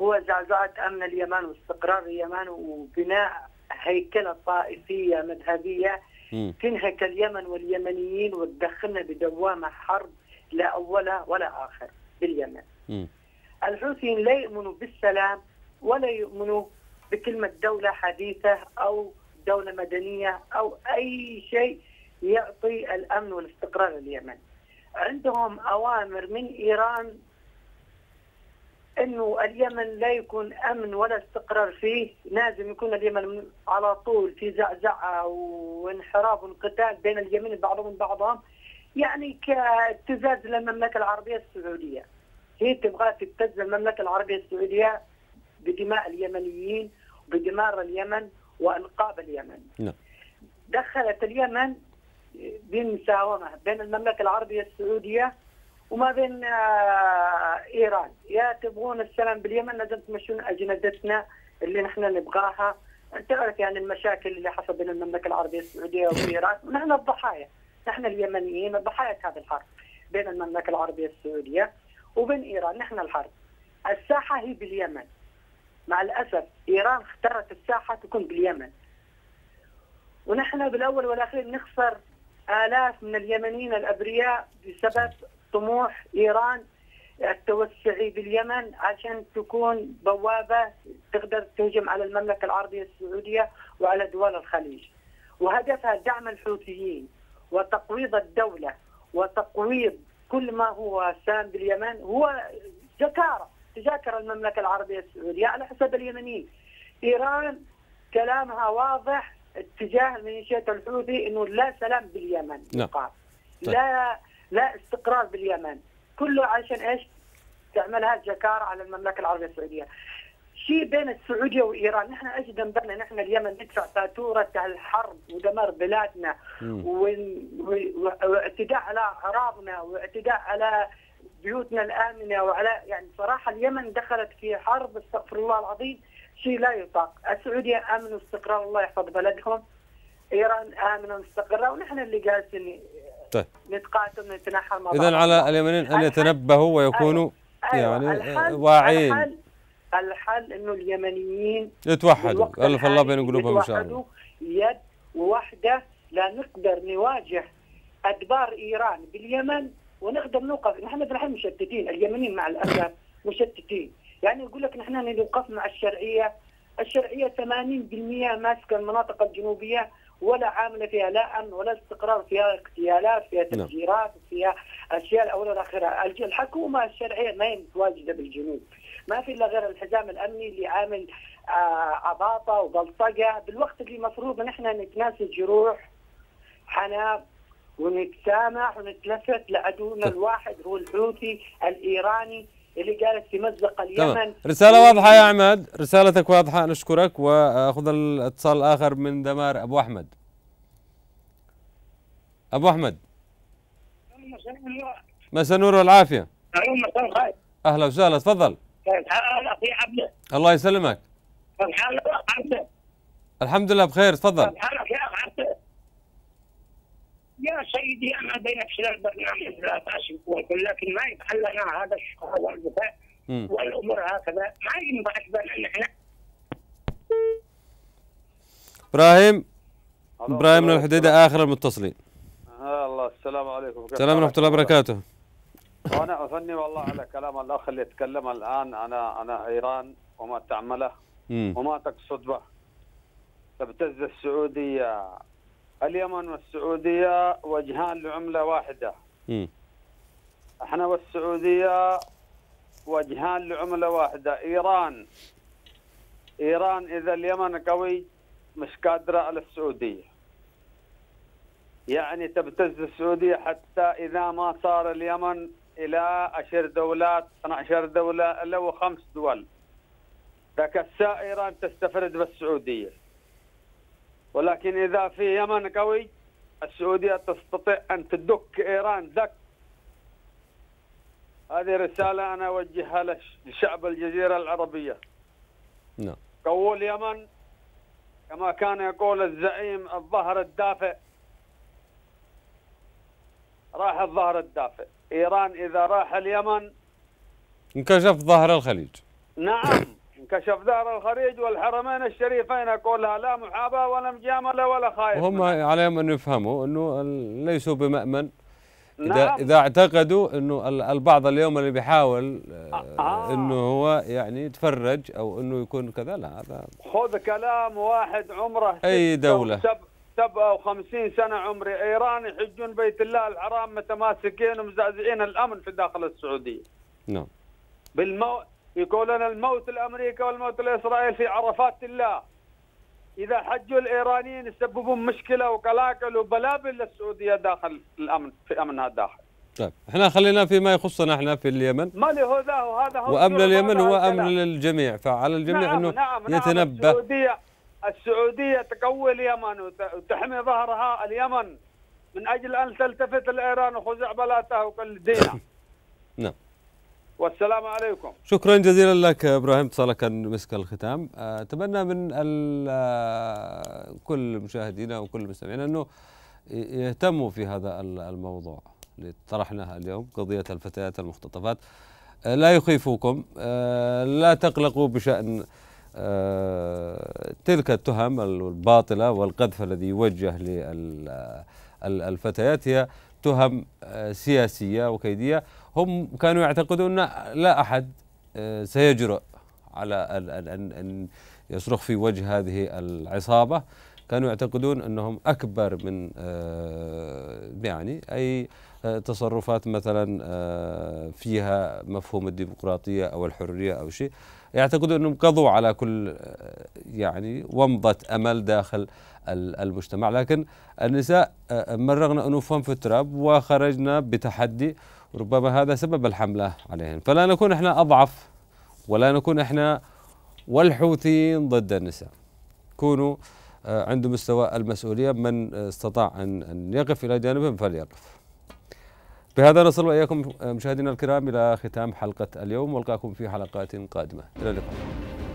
هو زعزعة أمن اليمن واستقرار اليمن وبناء هيكلة طائفية مذهبية تنهك اليمن واليمنيين وتدخلنا بدوامة حرب لا أولها ولا آخر باليمن الحوثيين لا يؤمنوا بالسلام ولا يؤمنوا بكلمة دولة حديثة أو دولة مدنية أو أي شيء يعطي الأمن والاستقرار لليمن عندهم أوامر من إيران انه اليمن لا يكون امن ولا استقرار فيه لازم يكون اليمن على طول في زعزعه وانحراف وانقتال بين اليمين بعضهم بعضهم يعني كابتزاز للمملكه العربيه السعوديه هي تبغى تبتز المملكه العربيه السعوديه بدماء اليمنيين وبدمار اليمن وانقاب اليمن نعم. دخلت اليمن بمساومه بين المملكه العربيه السعوديه وما بين آه، ايران يا تبغون السلام باليمن لازم تمشون اجندتنا اللي نحن نبغاها تعرف يعني المشاكل اللي حصل بين المملكه العربيه السعوديه وايران نحن الضحايا نحن اليمنيين ضحايا هذا الحرب بين المملكه العربيه السعوديه وبين ايران نحن الحرب الساحه هي باليمن مع الاسف ايران اختارت الساحه تكون باليمن ونحن بالاول والاخير نخسر الاف من اليمنيين الابرياء بسبب طموح ايران التوسعي باليمن عشان تكون بوابه تقدر تهجم على المملكه العربيه السعوديه وعلى دول الخليج. وهدفها دعم الحوثيين وتقويض الدوله وتقويض كل ما هو سام باليمن هو جكاره تجاكر المملكه العربيه السعوديه على حساب اليمنيين. ايران كلامها واضح اتجاه ميليشيات الحوثي انه لا سلام باليمن نعم. طيب. لا لا استقرار باليمن كله عشان ايش؟ تعملها جكار على المملكه العربيه السعوديه. شيء بين السعوديه وايران، نحن ايش ذنبنا نحن اليمن ندفع فاتوره الحرب ودمار بلادنا واعتداء على اعراضنا واعتداء على بيوتنا الامنه وعلى يعني صراحه اليمن دخلت في حرب استغفر الله العظيم شيء لا يطاق، السعوديه امن واستقرار الله يحفظ بلدهم. ايران امنه مستقره ونحن اللي جالسين طيب نتقاتل نتنحر مع بعض اذا على اليمنيين ان يتنبهوا أيوة. ويكونوا أيوة. يعني الحل واعيين الحل, الحل انه اليمنيين يتوحدوا الف الله بين قلوبهم ان شاء الله يد واحده لا نقدر نواجه ادبار ايران باليمن ونقدر نوقف نحن في نحن مشتتين اليمنيين مع الاسف (coughs) مشتتين يعني يقول لك نحن نوقف مع الشرعيه الشرعيه 80% ماسكه المناطق الجنوبيه ولا عامله فيها لا امن ولا استقرار فيها اغتيالات فيها نعم. تفجيرات فيها اشياء الاولى والاخيره الحكومه الشرعيه ما هي متواجده بالجنوب ما في الا غير الحزام الامني اللي عامل عباطه آه، وبلطجه بالوقت اللي المفروض ان احنا نتناسى جروح حناب ونتسامح ونتلفت لعدونا طيب. الواحد هو الحوثي الايراني اللي قالت في مزق اليمن طبعا. رسالة إيه. واضحة يا عماد رسالتك واضحة نشكرك وأخذ الاتصال الآخر من دمار أبو أحمد أبو أحمد مساء النور والعافية الخير أهلا وسهلا تفضل الله يسلمك الحمد لله بخير تفضل كيف حالك يا يا سيدي انا بينك خلال برنامج لا باس ولكن لكن ما يفعل لنا هذا الشقاء والبكاء والامور هكذا ما ينبغي ان احنا ابراهيم ابراهيم الحديدة اخر المتصلين آه، الله السلام عليكم السلام ورحمه الله وبركاته وانا اثني والله على كلام الاخ اللي يتكلم الان انا انا ايران وما تعمله وما تقصد به تبتز السعوديه اليمن والسعودية وجهان لعملة واحدة م. احنا والسعودية وجهان لعملة واحدة إيران إيران إذا اليمن قوي مش قادرة على السعودية يعني تبتز السعودية حتى إذا ما صار اليمن إلى عشر دولات 12 دولة لو خمس دول تكسى إيران تستفرد بالسعودية ولكن إذا في يمن قوي السعودية تستطيع أن تدك إيران دك هذه رسالة أنا أوجهها لشعب الجزيرة العربية نعم قووا اليمن كما كان يقول الزعيم الظهر الدافئ راح الظهر الدافئ إيران إذا راح اليمن انكشف ظهر الخليج نعم (coughs) كشف دار الخليج والحرمين الشريفين كلها لا محاباه ولا مجامله ولا خايف وهم عليهم ان يفهموا انه ليسوا بمأمن إذا, نعم. إذا اعتقدوا أنه البعض اليوم اللي بيحاول آه،, آه. أنه هو يعني يتفرج أو أنه يكون كذا لا هذا خذ كلام واحد عمره أي دولة 57 سبعة سنة عمري إيران يحجون بيت الله الحرام متماسكين ومزعزعين الأمن في داخل السعودية نعم بالمو... يقول أنا الموت الأمريكي والموت الإسرائيل في عرفات الله إذا حجوا الإيرانيين يسببون مشكلة وقلاقل وبلابل للسعودية داخل الأمن في أمنها الداخل طيب احنا خلينا فيما يخصنا احنا في اليمن ما هو هذا وهذا هو وامن اليمن هو امن نعم، للجميع فعلى الجميع نعم انه نعم, نعم. يتنبه نعم السعوديه السعوديه تقوي اليمن وتحمي ظهرها اليمن من اجل ان تلتفت لايران وخزعبلاتها وكل دينها (coughs) نعم والسلام عليكم شكرا جزيلا لك ابراهيم اتصالك كان مسك الختام آه، اتمنى من آه، كل مشاهدينا وكل مستمعينا انه يهتموا في هذا الموضوع اللي طرحناه اليوم قضيه الفتيات المختطفات آه، لا يخيفوكم لا تقلقوا بشان تلك التهم الباطله والقذف الذي يوجه للفتيات هي تهم سياسيه وكيديه هم كانوا يعتقدون أن لا أحد آه، سيجرؤ على أن أن يصرخ في وجه هذه العصابة كانوا يعتقدون أنهم أكبر من آه، يعني أي آه، تصرفات مثلا فيها مفهوم الديمقراطية أو الحرية أو شيء يعتقدون أنهم قضوا على كل يعني ومضة أمل داخل المجتمع لكن النساء مرغنا أنوفهم في التراب وخرجنا بتحدي ربما هذا سبب الحملة عليهم فلا نكون احنا أضعف ولا نكون احنا والحوثيين ضد النساء كونوا آه، عند مستوى المسؤولية من استطاع أن يقف إلى جانبهم فليقف بهذا نصل وإياكم آه، مشاهدينا الكرام إلى ختام حلقة اليوم والقاكم في حلقات قادمة إلى اللقاء